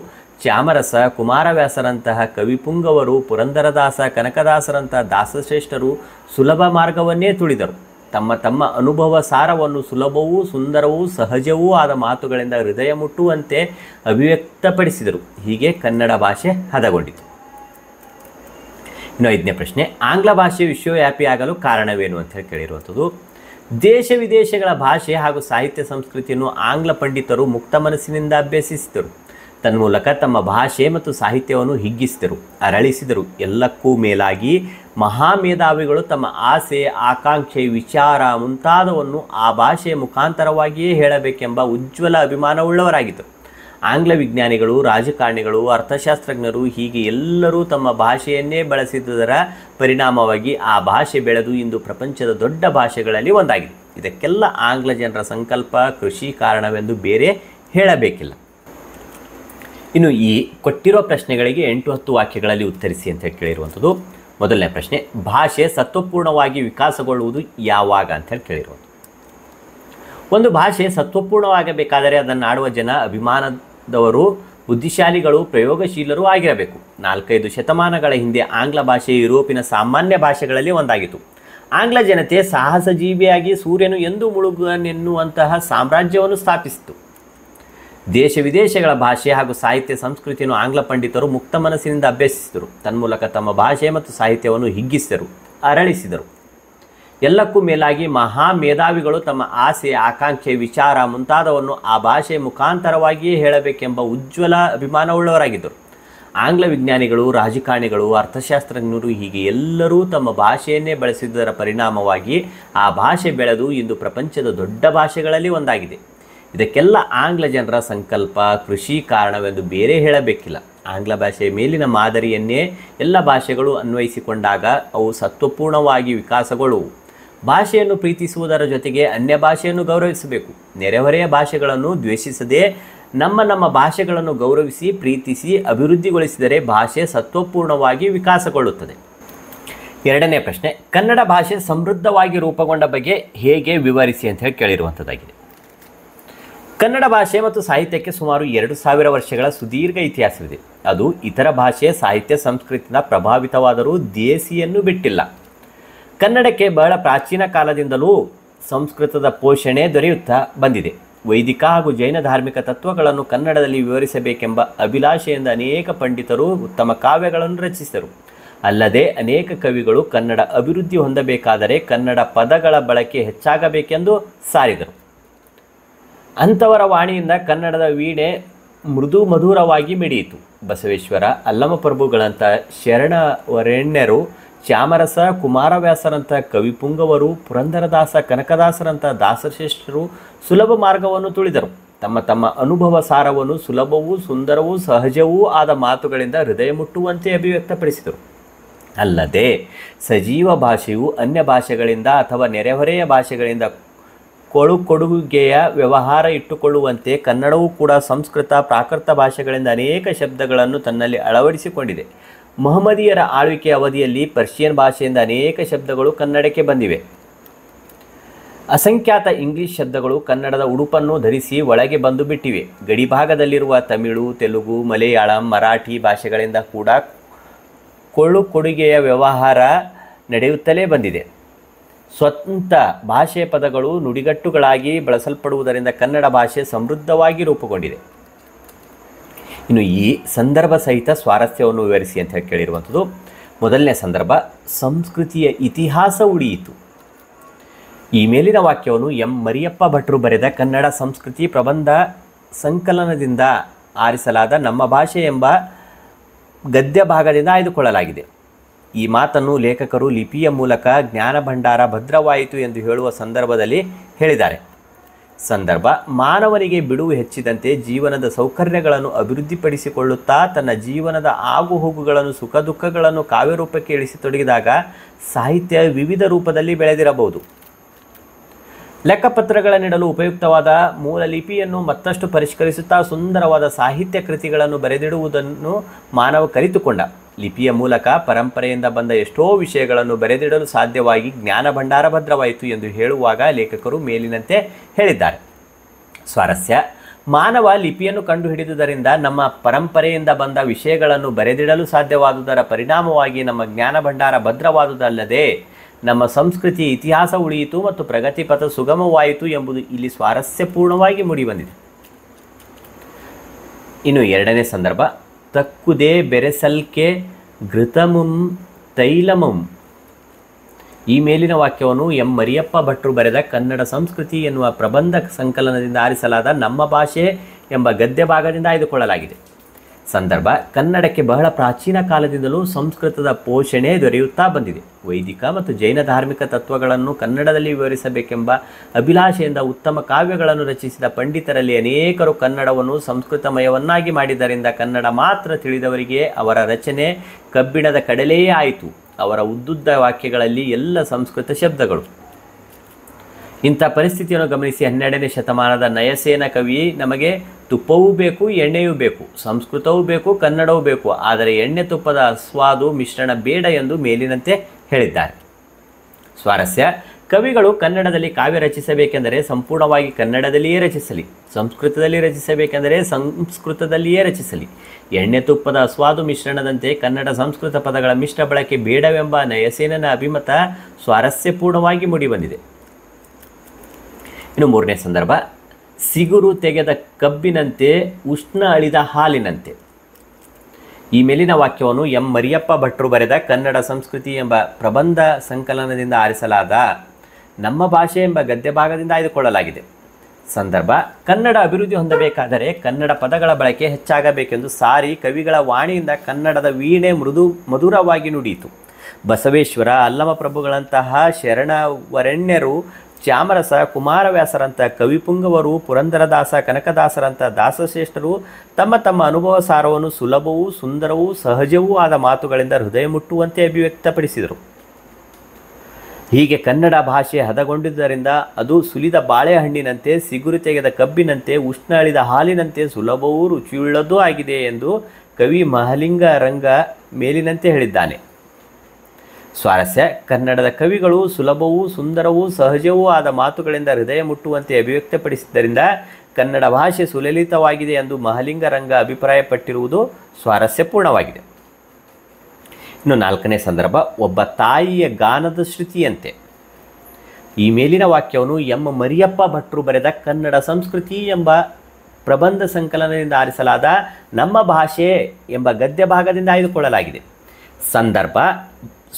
Speaker 1: ಚಾಮರಸ ಕುಮಾರವ್ಯಾಸರಂತಹ ಕವಿಪುಂಗವರು ಪುರಂದರದಾಸ ಕನಕದಾಸರಂತಹ ದಾಸಶ್ರೇಷ್ಠರು ಸುಲಭ ಮಾರ್ಗವನ್ನೇ ತುಳಿದರು ತಮ್ಮ ತಮ್ಮ ಅನುಭವ ಸಾರವನ್ನು ಸುಲಭವೂ ಸುಂದರವೂ ಸಹಜವೂ ಆದ ಮಾತುಗಳಿಂದ ಹೃದಯ ಮುಟ್ಟುವಂತೆ ಅಭಿವ್ಯಕ್ತಪಡಿಸಿದರು ಹೀಗೆ ಕನ್ನಡ ಭಾಷೆ ಹದಗೊಂಡಿತು ಇನ್ನು ಐದನೇ ಪ್ರಶ್ನೆ ಆಂಗ್ಲ ಭಾಷೆ ವಿಶ್ವವ್ಯಾಪಿಯಾಗಲು ಆಗಲು ಕಾರಣವೇನು ಅಂತ ಹೇಳಿ ಕೇಳಿರುವಂಥದ್ದು ದೇಶ ವಿದೇಶಗಳ ಭಾಷೆ ಹಾಗೂ ಸಾಹಿತ್ಯ ಸಂಸ್ಕೃತಿಯನ್ನು ಆಂಗ್ಲ ಪಂಡಿತರು ಮುಕ್ತ ಮನಸ್ಸಿನಿಂದ ಅಭ್ಯಸಿಸಿದರು ತನ್ಮೂಲಕ ತಮ್ಮ ಭಾಷೆ ಮತ್ತು ಸಾಹಿತ್ಯವನ್ನು ಹಿಗ್ಗಿಸಿದರು ಅರಳಿಸಿದರು ಎಲ್ಲಕ್ಕೂ ಮೇಲಾಗಿ ಮಹಾಮೇಧಾವಿಗಳು ತಮ್ಮ ಆಸೆ ಆಕಾಂಕ್ಷೆ ವಿಚಾರ ಮುಂತಾದವನ್ನು ಆ ಭಾಷೆಯ ಮುಖಾಂತರವಾಗಿಯೇ ಹೇಳಬೇಕೆಂಬ ಉಜ್ವಲ ಅಭಿಮಾನವುಳ್ಳವರಾಗಿದ್ದರು ಆಂಗ್ಲ ವಿಜ್ಞಾನಿಗಳು ರಾಜಕಾರಣಿಗಳು ಅರ್ಥಶಾಸ್ತ್ರಜ್ಞರು ಹೀಗೆ ಎಲ್ಲರೂ ತಮ್ಮ ಭಾಷೆಯನ್ನೇ ಬಳಸಿದ್ದರ ಪರಿಣಾಮವಾಗಿ ಆ ಭಾಷೆ ಬೆಳೆದು ಇಂದು ಪ್ರಪಂಚದ ದೊಡ್ಡ ಭಾಷೆಗಳಲ್ಲಿ ಒಂದಾಗಿದೆ ಇದಕ್ಕೆಲ್ಲ ಆಂಗ್ಲ ಜನರ ಸಂಕಲ್ಪ ಕೃಷಿ ಕಾರಣವೆಂದು ಬೇರೆ ಹೇಳಬೇಕಿಲ್ಲ ಇನ್ನು ಈ ಕೊಟ್ಟಿರೋ ಪ್ರಶ್ನೆಗಳಿಗೆ ಎಂಟು ಹತ್ತು ವಾಕ್ಯಗಳಲ್ಲಿ ಉತ್ತರಿಸಿ ಅಂತ ಹೇಳಿ ಕೇಳಿರುವಂಥದ್ದು ಮೊದಲನೇ ಪ್ರಶ್ನೆ ಭಾಷೆ ಸತ್ವಪೂರ್ಣವಾಗಿ ವಿಕಾಸಗೊಳ್ಳುವುದು ಯಾವಾಗ ಅಂತ ಹೇಳಿ ಕೇಳಿರುವಂಥದ್ದು ಒಂದು ಭಾಷೆ ಸತ್ವಪೂರ್ಣವಾಗಬೇಕಾದರೆ ಅದನ್ನು ಆಡುವ ಜನ ಅಭಿಮಾನದವರು ಬುದ್ಧಿಶಾಲಿಗಳು ಪ್ರಯೋಗಶೀಲರು ಆಗಿರಬೇಕು ನಾಲ್ಕೈದು ಶತಮಾನಗಳ ಹಿಂದೆ ಆಂಗ್ಲ ಭಾಷೆ ಯುರೋಪಿನ ಸಾಮಾನ್ಯ ಭಾಷೆಗಳಲ್ಲಿ ಒಂದಾಗಿತ್ತು ಆಂಗ್ಲ ಜನತೆ ಸಾಹಸಜೀವಿಯಾಗಿ ಸೂರ್ಯನು ಎಂದು ಮುಳುಗನೆನ್ನುವಂತಹ ಸಾಮ್ರಾಜ್ಯವನ್ನು ಸ್ಥಾಪಿಸಿತು ದೇಶ ವಿದೇಶಗಳ ಭಾಷೆ ಹಾಗೂ ಸಾಹಿತ್ಯ ಸಂಸ್ಕೃತಿಯನ್ನು ಆಂಗ್ಲ ಪಂಡಿತರು ಮುಕ್ತ ಮನಸ್ಸಿನಿಂದ ಅಭ್ಯಸಿಸಿದರು ತನ್ಮೂಲಕ ತಮ್ಮ ಭಾಷೆ ಮತ್ತು ಸಾಹಿತ್ಯವನ್ನು ಹಿಗ್ಗಿಸಿದರು ಅರಳಿಸಿದರು ಎಲ್ಲಕ್ಕೂ ಮೇಲಾಗಿ ಮಹಾ ಮೇಧಾವಿಗಳು ತಮ್ಮ ಆಸೆ ಆಕಾಂಕ್ಷೆ ವಿಚಾರ ಮುಂತಾದವನ್ನು ಆ ಭಾಷೆ ಮುಖಾಂತರವಾಗಿಯೇ ಹೇಳಬೇಕೆಂಬ ಉಜ್ವಲ ಅಭಿಮಾನವುಳ್ಳವರಾಗಿದ್ದರು ಆಂಗ್ಲ ವಿಜ್ಞಾನಿಗಳು ರಾಜಕಾರಣಿಗಳು ಅರ್ಥಶಾಸ್ತ್ರಜ್ಞರು ಹೀಗೆ ಎಲ್ಲರೂ ತಮ್ಮ ಭಾಷೆಯನ್ನೇ ಬಳಸಿದ್ದರ ಪರಿಣಾಮವಾಗಿ ಆ ಭಾಷೆ ಬೆಳೆದು ಇಂದು ಪ್ರಪಂಚದ ದೊಡ್ಡ ಭಾಷೆಗಳಲ್ಲಿ ಒಂದಾಗಿದೆ ಇದಕ್ಕೆಲ್ಲ ಆಂಗ್ಲ ಜನರ ಸಂಕಲ್ಪ ಕೃಷಿ ಕಾರಣವೆಂದು ಬೇರೆ ಹೇಳಬೇಕಿಲ್ಲ ಆಂಗ್ಲ ಭಾಷೆಯ ಮೇಲಿನ ಮಾದರಿಯನ್ನೇ ಎಲ್ಲ ಭಾಷೆಗಳು ಅನ್ವಯಿಸಿಕೊಂಡಾಗ ಅವು ಸತ್ವಪೂರ್ಣವಾಗಿ ವಿಕಾಸಗೊಳ್ಳುವು ಭಾಷೆಯನ್ನು ಪ್ರೀತಿಸುವುದರ ಜೊತೆಗೆ ಅನ್ಯ ಭಾಷೆಯನ್ನು ಗೌರವಿಸಬೇಕು ನೆರೆಹೊರೆಯ ಭಾಷೆಗಳನ್ನು ದ್ವೇಷಿಸದೆ ನಮ್ಮ ನಮ್ಮ ಭಾಷೆಗಳನ್ನು ಗೌರವಿಸಿ ಪ್ರೀತಿಸಿ ಅಭಿವೃದ್ಧಿಗೊಳಿಸಿದರೆ ಭಾಷೆ ಸತ್ವಪೂರ್ಣವಾಗಿ ವಿಕಾಸಗೊಳ್ಳುತ್ತದೆ ಎರಡನೇ ಪ್ರಶ್ನೆ ಕನ್ನಡ ಭಾಷೆ ಸಮೃದ್ಧವಾಗಿ ರೂಪುಗೊಂಡ ಬಗ್ಗೆ ಹೇಗೆ ವಿವರಿಸಿ ಅಂತ ಹೇಳಿ ಕೇಳಿರುವಂಥದ್ದಾಗಿದೆ ಕನ್ನಡ ಭಾಷೆ ಮತ್ತು ಸಾಹಿತ್ಯಕ್ಕೆ ಸುಮಾರು ಎರಡು ಸಾವಿರ ವರ್ಷಗಳ ಸುದೀರ್ಘ ಇತಿಹಾಸವಿದೆ ಅದು ಇತರ ಭಾಷೆ ಸಾಹಿತ್ಯ ಸಂಸ್ಕೃತಿಯಿಂದ ಪ್ರಭಾವಿತವಾದರೂ ದೇಸಿಯನ್ನು ಬಿಟ್ಟಿಲ್ಲ ಕನ್ನಡಕ್ಕೆ ಬಹಳ ಪ್ರಾಚೀನ ಕಾಲದಿಂದಲೂ ಸಂಸ್ಕೃತದ ಪೋಷಣೆ ದೊರೆಯುತ್ತಾ ಬಂದಿದೆ ವೈದಿಕ ಹಾಗೂ ಜೈನ ಧಾರ್ಮಿಕ ತತ್ವಗಳನ್ನು ಕನ್ನಡದಲ್ಲಿ ವಿವರಿಸಬೇಕೆಂಬ ಅಭಿಲಾಷೆಯಿಂದ ಅನೇಕ ಪಂಡಿತರು ಉತ್ತಮ ಕಾವ್ಯಗಳನ್ನು ರಚಿಸಿದರು ಅಲ್ಲದೆ ಅನೇಕ ಕವಿಗಳು ಕನ್ನಡ ಅಭಿವೃದ್ಧಿ ಹೊಂದಬೇಕಾದರೆ ಕನ್ನಡ ಪದಗಳ ಬಳಕೆ ಹೆಚ್ಚಾಗಬೇಕೆಂದು ಸಾರಿದರು ಅಂಥವರ ವಾಣಿಯಿಂದ ಕನ್ನಡದ ವೀಣೆ ಮೃದು ಮಧುರವಾಗಿ ಮಿಡಿಯಿತು ಬಸವೇಶ್ವರ ಅಲ್ಲಮಪ್ರಭುಗಳಂಥ ಶರಣ ವರೆಣ್ಯರು ಚಾಮರಸ ಕುಮಾರವ್ಯಾಸರಂಥ ಕವಿಪುಂಗವರು ಪುರಂದರದಾಸ ಕನಕದಾಸರಂಥ ದಾಸಶ್ರೇಷ್ಠರು ಸುಲಭ ಮಾರ್ಗವನ್ನು ತುಳಿದರು ತಮ್ಮ ತಮ್ಮ ಅನುಭವ ಸಾರವನ್ನು ಸುಲಭವೂ ಸುಂದರವೂ ಸಹಜವೂ ಆದ ಮಾತುಗಳಿಂದ ಹೃದಯ ಮುಟ್ಟುವಂತೆ ಅಭಿವ್ಯಕ್ತಪಡಿಸಿದರು ಅಲ್ಲದೆ ಸಜೀವ ಭಾಷೆಯು ಅನ್ಯ ಭಾಷೆಗಳಿಂದ ಅಥವಾ ನೆರೆಹೊರೆಯ ಭಾಷೆಗಳಿಂದ ಕೊಡುಗೆಯ ವ್ಯವಹಾರ ಇಟ್ಟುಕೊಳ್ಳುವಂತೆ ಕನ್ನಡವೂ ಕೂಡ ಸಂಸ್ಕೃತ ಪ್ರಾಕೃತ ಭಾಷೆಗಳಿಂದ ಅನೇಕ ಶಬ್ದಗಳನ್ನು ತನ್ನಲ್ಲಿ ಅಳವಡಿಸಿಕೊಂಡಿದೆ ಮಹಮ್ಮದಿಯರ ಆಳ್ವಿಕೆ ಅವಧಿಯಲ್ಲಿ ಪರ್ಷಿಯನ್ ಭಾಷೆಯಿಂದ ಅನೇಕ ಶಬ್ದಗಳು ಕನ್ನಡಕ್ಕೆ ಬಂದಿವೆ ಅಸಂಖ್ಯಾತ ಇಂಗ್ಲಿಷ್ ಶಬ್ದಗಳು ಕನ್ನಡದ ಉಡುಪನ್ನು ಧರಿಸಿ ಒಳಗೆ ಬಂದು ಬಿಟ್ಟಿವೆ ಗಡಿಭಾಗದಲ್ಲಿರುವ ತಮಿಳು ತೆಲುಗು ಮಲಯಾಳಂ ಮರಾಠಿ ಭಾಷೆಗಳಿಂದ ಕೂಡ ಕೊಳ್ಳು ಕೊಡುಗೆಯ ವ್ಯವಹಾರ ನಡೆಯುತ್ತಲೇ ಬಂದಿದೆ ಸ್ವಂತ ಭಾಷೆ ಪದಗಳು ನುಡಿಗಟ್ಟುಗಳಾಗಿ ಬಳಸಲ್ಪಡುವುದರಿಂದ ಕನ್ನಡ ಭಾಷೆ ಸಮೃದ್ಧವಾಗಿ ರೂಪುಗೊಂಡಿದೆ ಇನ್ನು ಈ ಸಂದರ್ಭ ಸಹಿತ ಸ್ವಾರಸ್ಯವನ್ನು ವಿವರಿಸಿ ಅಂತ ಹೇಳಿ ಕೇಳಿರುವಂಥದ್ದು ಮೊದಲನೇ ಸಂದರ್ಭ ಸಂಸ್ಕೃತಿಯ ಇತಿಹಾಸ ಉಳಿಯಿತು ಈ ಮೇಲಿನ ವಾಕ್ಯವನ್ನು ಎಂ ಮರಿಯಪ್ಪ ಭಟ್ರು ಬರೆದ ಕನ್ನಡ ಸಂಸ್ಕೃತಿ ಪ್ರಬಂಧ ಸಂಕಲನದಿಂದ ಆರಿಸಲಾದ ನಮ್ಮ ಭಾಷೆ ಎಂಬ ಗದ್ಯ ಭಾಗದಿಂದ ಆಯ್ದುಕೊಳ್ಳಲಾಗಿದೆ ಈ ಮಾತನ್ನು ಲೇಖಕರು ಲಿಪಿಯ ಮೂಲಕ ಜ್ಞಾನ ಭಂಡಾರ ಭದ್ರವಾಯಿತು ಎಂದು ಹೇಳುವ ಸಂದರ್ಭದಲ್ಲಿ ಹೇಳಿದ್ದಾರೆ ಸಂದರ್ಭ ಮಾನವನಿಗೆ ಬಿಡುವು ಹೆಚ್ಚಿದಂತೆ ಜೀವನದ ಸೌಕರ್ಯಗಳನ್ನು ಅಭಿವೃದ್ಧಿಪಡಿಸಿಕೊಳ್ಳುತ್ತಾ ತನ್ನ ಜೀವನದ ಆಗುಹೋಗುಗಳನ್ನು ಸುಖ ದುಃಖಗಳನ್ನು ಕಾವ್ಯರೂಪಕ್ಕೆ ಇಳಿಸಿ ತೊಡಗಿದಾಗ ಸಾಹಿತ್ಯ ವಿವಿಧ ರೂಪದಲ್ಲಿ ಬೆಳೆದಿರಬಹುದು ಲೆಕ್ಕಪತ್ರಗಳ ನೀಡಲು ಉಪಯುಕ್ತವಾದ ಮೂಲ ಲಿಪಿಯನ್ನು ಮತ್ತಷ್ಟು ಪರಿಷ್ಕರಿಸುತ್ತಾ ಸುಂದರವಾದ ಸಾಹಿತ್ಯ ಕೃತಿಗಳನ್ನು ಬರೆದಿಡುವುದನ್ನು ಮಾನವ ಕಲಿತುಕೊಂಡ ಲಿಪಿಯ ಮೂಲಕ ಪರಂಪರೆಯಿಂದ ಬಂದ ಎಷ್ಟೋ ವಿಷಯಗಳನ್ನು ಬರೆದಿಡಲು ಸಾಧ್ಯವಾಗಿ ಜ್ಞಾನ ಭಂಡಾರ ಭದ್ರವಾಯಿತು ಎಂದು ಹೇಳುವಾಗ ಲೇಖಕರು ಮೇಲಿನಂತೆ ಹೇಳಿದ್ದಾರೆ ಸ್ವಾರಸ್ಯ ಮಾನವ ಲಿಪಿಯನ್ನು ಕಂಡುಹಿಡಿದುದರಿಂದ ನಮ್ಮ ಪರಂಪರೆಯಿಂದ ಬಂದ ವಿಷಯಗಳನ್ನು ಬರೆದಿಡಲು ಸಾಧ್ಯವಾದುದರ ಪರಿಣಾಮವಾಗಿ ನಮ್ಮ ಜ್ಞಾನ ಭಂಡಾರ ಭದ್ರವಾದುದಲ್ಲದೆ ನಮ್ಮ ಸಂಸ್ಕೃತಿ ಇತಿಹಾಸ ಉಳಿಯಿತು ಮತ್ತು ಪ್ರಗತಿಪಥ ಸುಗಮವಾಯಿತು ಎಂಬುದು ಇಲ್ಲಿ ಸ್ವಾರಸ್ಯಪೂರ್ಣವಾಗಿ ಮೂಡಿಬಂದಿದೆ ಇನ್ನು ಎರಡನೇ ಸಂದರ್ಭ ತಕ್ಕುದೇ ಬೆರೆಸಲ್ಕೆ ಘೃತಮುಂ ತೈಲಮಂ ಈ ಮೇಲಿನ ವಾಕ್ಯವನ್ನು ಎಂ ಮರಿಯಪ್ಪ ಭಟ್ರು ಬರೆದ ಕನ್ನಡ ಸಂಸ್ಕೃತಿ ಎನ್ನುವ ಪ್ರಬಂಧ ಸಂಕಲನದಿಂದ ಆರಿಸಲಾದ ನಮ್ಮ ಭಾಷೆ ಎಂಬ ಗದ್ಯ ಭಾಗದಿಂದ ಆಯ್ದುಕೊಳ್ಳಲಾಗಿದೆ ಸಂದರ್ಭ ಕನ್ನಡಕ್ಕೆ ಬಹಳ ಪ್ರಾಚೀನ ಕಾಲದಿಂದಲೂ ಸಂಸ್ಕೃತದ ಪೋಷಣೆ ದೊರೆಯುತ್ತಾ ಬಂದಿದೆ ವೈದಿಕ ಮತ್ತು ಜೈನ ಧಾರ್ಮಿಕ ತತ್ವಗಳನ್ನು ಕನ್ನಡದಲ್ಲಿ ವಿವರಿಸಬೇಕೆಂಬ ಅಭಿಲಾಷೆಯಿಂದ ಉತ್ತಮ ಕಾವ್ಯಗಳನ್ನು ರಚಿಸಿದ ಪಂಡಿತರಲ್ಲಿ ಅನೇಕರು ಕನ್ನಡವನ್ನು ಸಂಸ್ಕೃತಮಯವನ್ನಾಗಿ ಮಾಡಿದ್ದರಿಂದ ಕನ್ನಡ ಮಾತ್ರ ತಿಳಿದವರಿಗೆ ಅವರ ರಚನೆ ಕಬ್ಬಿಣದ ಕಡಲೆಯೇ ಆಯಿತು ಅವರ ಉದ್ದುದ್ದ ವಾಕ್ಯಗಳಲ್ಲಿ ಎಲ್ಲ ಸಂಸ್ಕೃತ ಶಬ್ದಗಳು ಇಂಥ ಪರಿಸ್ಥಿತಿಯನ್ನು ಗಮನಿಸಿ ಹನ್ನೆರಡನೇ ಶತಮಾನದ ನಯಸೇನ ಕವಿ ನಮಗೆ ತುಪ್ಪವೂ ಬೇಕು ಎಣ್ಣೆಯೂ ಬೇಕು ಸಂಸ್ಕೃತವೂ ಬೇಕು ಕನ್ನಡವೂ ಬೇಕು ಆದರೆ ಎಣ್ಣೆ ತುಪ್ಪದ ಸ್ವಾದು ಮಿಶ್ರಣ ಬೇಡ ಎಂದು ಮೇಲಿನಂತೆ ಹೇಳಿದ್ದಾರೆ ಸ್ವಾರಸ್ಯ ಕವಿಗಳು ಕನ್ನಡದಲ್ಲಿ ಕಾವ್ಯ ರಚಿಸಬೇಕೆಂದರೆ ಸಂಪೂರ್ಣವಾಗಿ ಕನ್ನಡದಲ್ಲಿಯೇ ರಚಿಸಲಿ ಸಂಸ್ಕೃತದಲ್ಲಿ ರಚಿಸಬೇಕೆಂದರೆ ಸಂಸ್ಕೃತದಲ್ಲಿಯೇ ರಚಿಸಲಿ ಎಣ್ಣೆ ತುಪ್ಪದ ಸ್ವಾದು ಮಿಶ್ರಣದಂತೆ ಕನ್ನಡ ಸಂಸ್ಕೃತ ಪದಗಳ ಮಿಶ್ರ ಬಳಕೆ ಬೇಡವೆಂಬ ನಯಸೇನನ ಅಭಿಮತ ಸ್ವಾರಸ್ಯಪೂರ್ಣವಾಗಿ ಮೂಡಿಬಂದಿದೆ ಇನ್ನು ಮೂರನೇ ಸಂದರ್ಭ ಸಿಗುರು ತೆಗೆದ ಕಬ್ಬಿನಂತೆ ಉಷ್ಣ ಅಳಿದ ಹಾಲಿನಂತೆ ಈ ಮೇಲಿನ ವಾಕ್ಯವನ್ನು ಎಂ ಮರಿಯಪ್ಪ ಭಟ್ರು ಬರೆದ ಕನ್ನಡ ಸಂಸ್ಕೃತಿ ಎಂಬ ಪ್ರಬಂಧ ಸಂಕಲನದಿಂದ ಆರಿಸಲಾದ ನಮ್ಮ ಭಾಷೆ ಎಂಬ ಗದ್ಯ ಭಾಗದಿಂದ ಆಯ್ದುಕೊಳ್ಳಲಾಗಿದೆ ಸಂದರ್ಭ ಕನ್ನಡ ಅಭಿವೃದ್ಧಿ ಹೊಂದಬೇಕಾದರೆ ಕನ್ನಡ ಪದಗಳ ಬಳಕೆ ಹೆಚ್ಚಾಗಬೇಕೆಂದು ಸಾರಿ ಕವಿಗಳ ವಾಣಿಯಿಂದ ಕನ್ನಡದ ವೀಣೆ ಮೃದು ಮಧುರವಾಗಿ ನುಡಿಯಿತು ಬಸವೇಶ್ವರ ಅಲ್ಲಮಪ್ರಭುಗಳಂತಹ ಶರಣ ವರಣ್ಯರು ಚಾಮರಸ ಕುಮಾರವ್ಯಾಸರಂಥ ಕವಿಪುಂಗವರು ಪುರಂದರದಾಸ ಕನಕದಾಸರಂಥ ದಾಸಶ್ರೇಷ್ಠರು ತಮ್ಮ ತಮ್ಮ ಅನುಭವ ಸಾರವನ್ನು ಸುಲಭವೂ ಸುಂದರವೂ ಸಹಜವೂ ಆದ ಮಾತುಗಳಿಂದ ಹೃದಯ ಮುಟ್ಟುವಂತೆ ಅಭಿವ್ಯಕ್ತಪಡಿಸಿದರು ಹೀಗೆ ಕನ್ನಡ ಭಾಷೆ ಹದಗೊಂಡಿದ್ದರಿಂದ ಅದು ಸುಲಿದ ಬಾಳೆಹಣ್ಣಿನಂತೆ ಸಿಗುರು ತೆಗೆದ ಕಬ್ಬಿನಂತೆ ಉಷ್ಣಾಳಿದ ಹಾಲಿನಂತೆ ಸುಲಭವೂ ರುಚಿಯುಳ್ಳದೂ ಆಗಿದೆ ಎಂದು ಕವಿ ಮಹಲಿಂಗ ರಂಗ ಮೇಲಿನಂತೆ ಹೇಳಿದ್ದಾನೆ ಸ್ವಾರಸ್ಯ ಕನ್ನಡದ ಕವಿಗಳು ಸುಲಭವೂ ಸುಂದರವೂ ಸಹಜವೂ ಆದ ಮಾತುಗಳಿಂದ ಹೃದಯ ಮುಟ್ಟುವಂತೆ ಅಭಿವ್ಯಕ್ತಪಡಿಸಿದ್ದರಿಂದ ಕನ್ನಡ ಭಾಷೆ ಸುಲಲಿತವಾಗಿದೆ ಎಂದು ಮಹಲಿಂಗರಂಗ ಅಭಿಪ್ರಾಯಪಟ್ಟಿರುವುದು ಸ್ವಾರಸ್ಯಪೂರ್ಣವಾಗಿದೆ ಇನ್ನು ನಾಲ್ಕನೇ ಸಂದರ್ಭ ಒಬ್ಬ ತಾಯಿಯ ಗಾನದ ಶ್ರುತಿಯಂತೆ ಈ ಮೇಲಿನ ವಾಕ್ಯವನ್ನು ಎಂ ಮರಿಯಪ್ಪ ಭಟ್ರು ಬರೆದ ಕನ್ನಡ ಸಂಸ್ಕೃತಿ ಎಂಬ ಪ್ರಬಂಧ ಸಂಕಲನದಿಂದ ಆರಿಸಲಾದ ನಮ್ಮ ಭಾಷೆ ಎಂಬ ಗದ್ಯ ಭಾಗದಿಂದ ಆಯ್ದುಕೊಳ್ಳಲಾಗಿದೆ ಸಂದರ್ಭ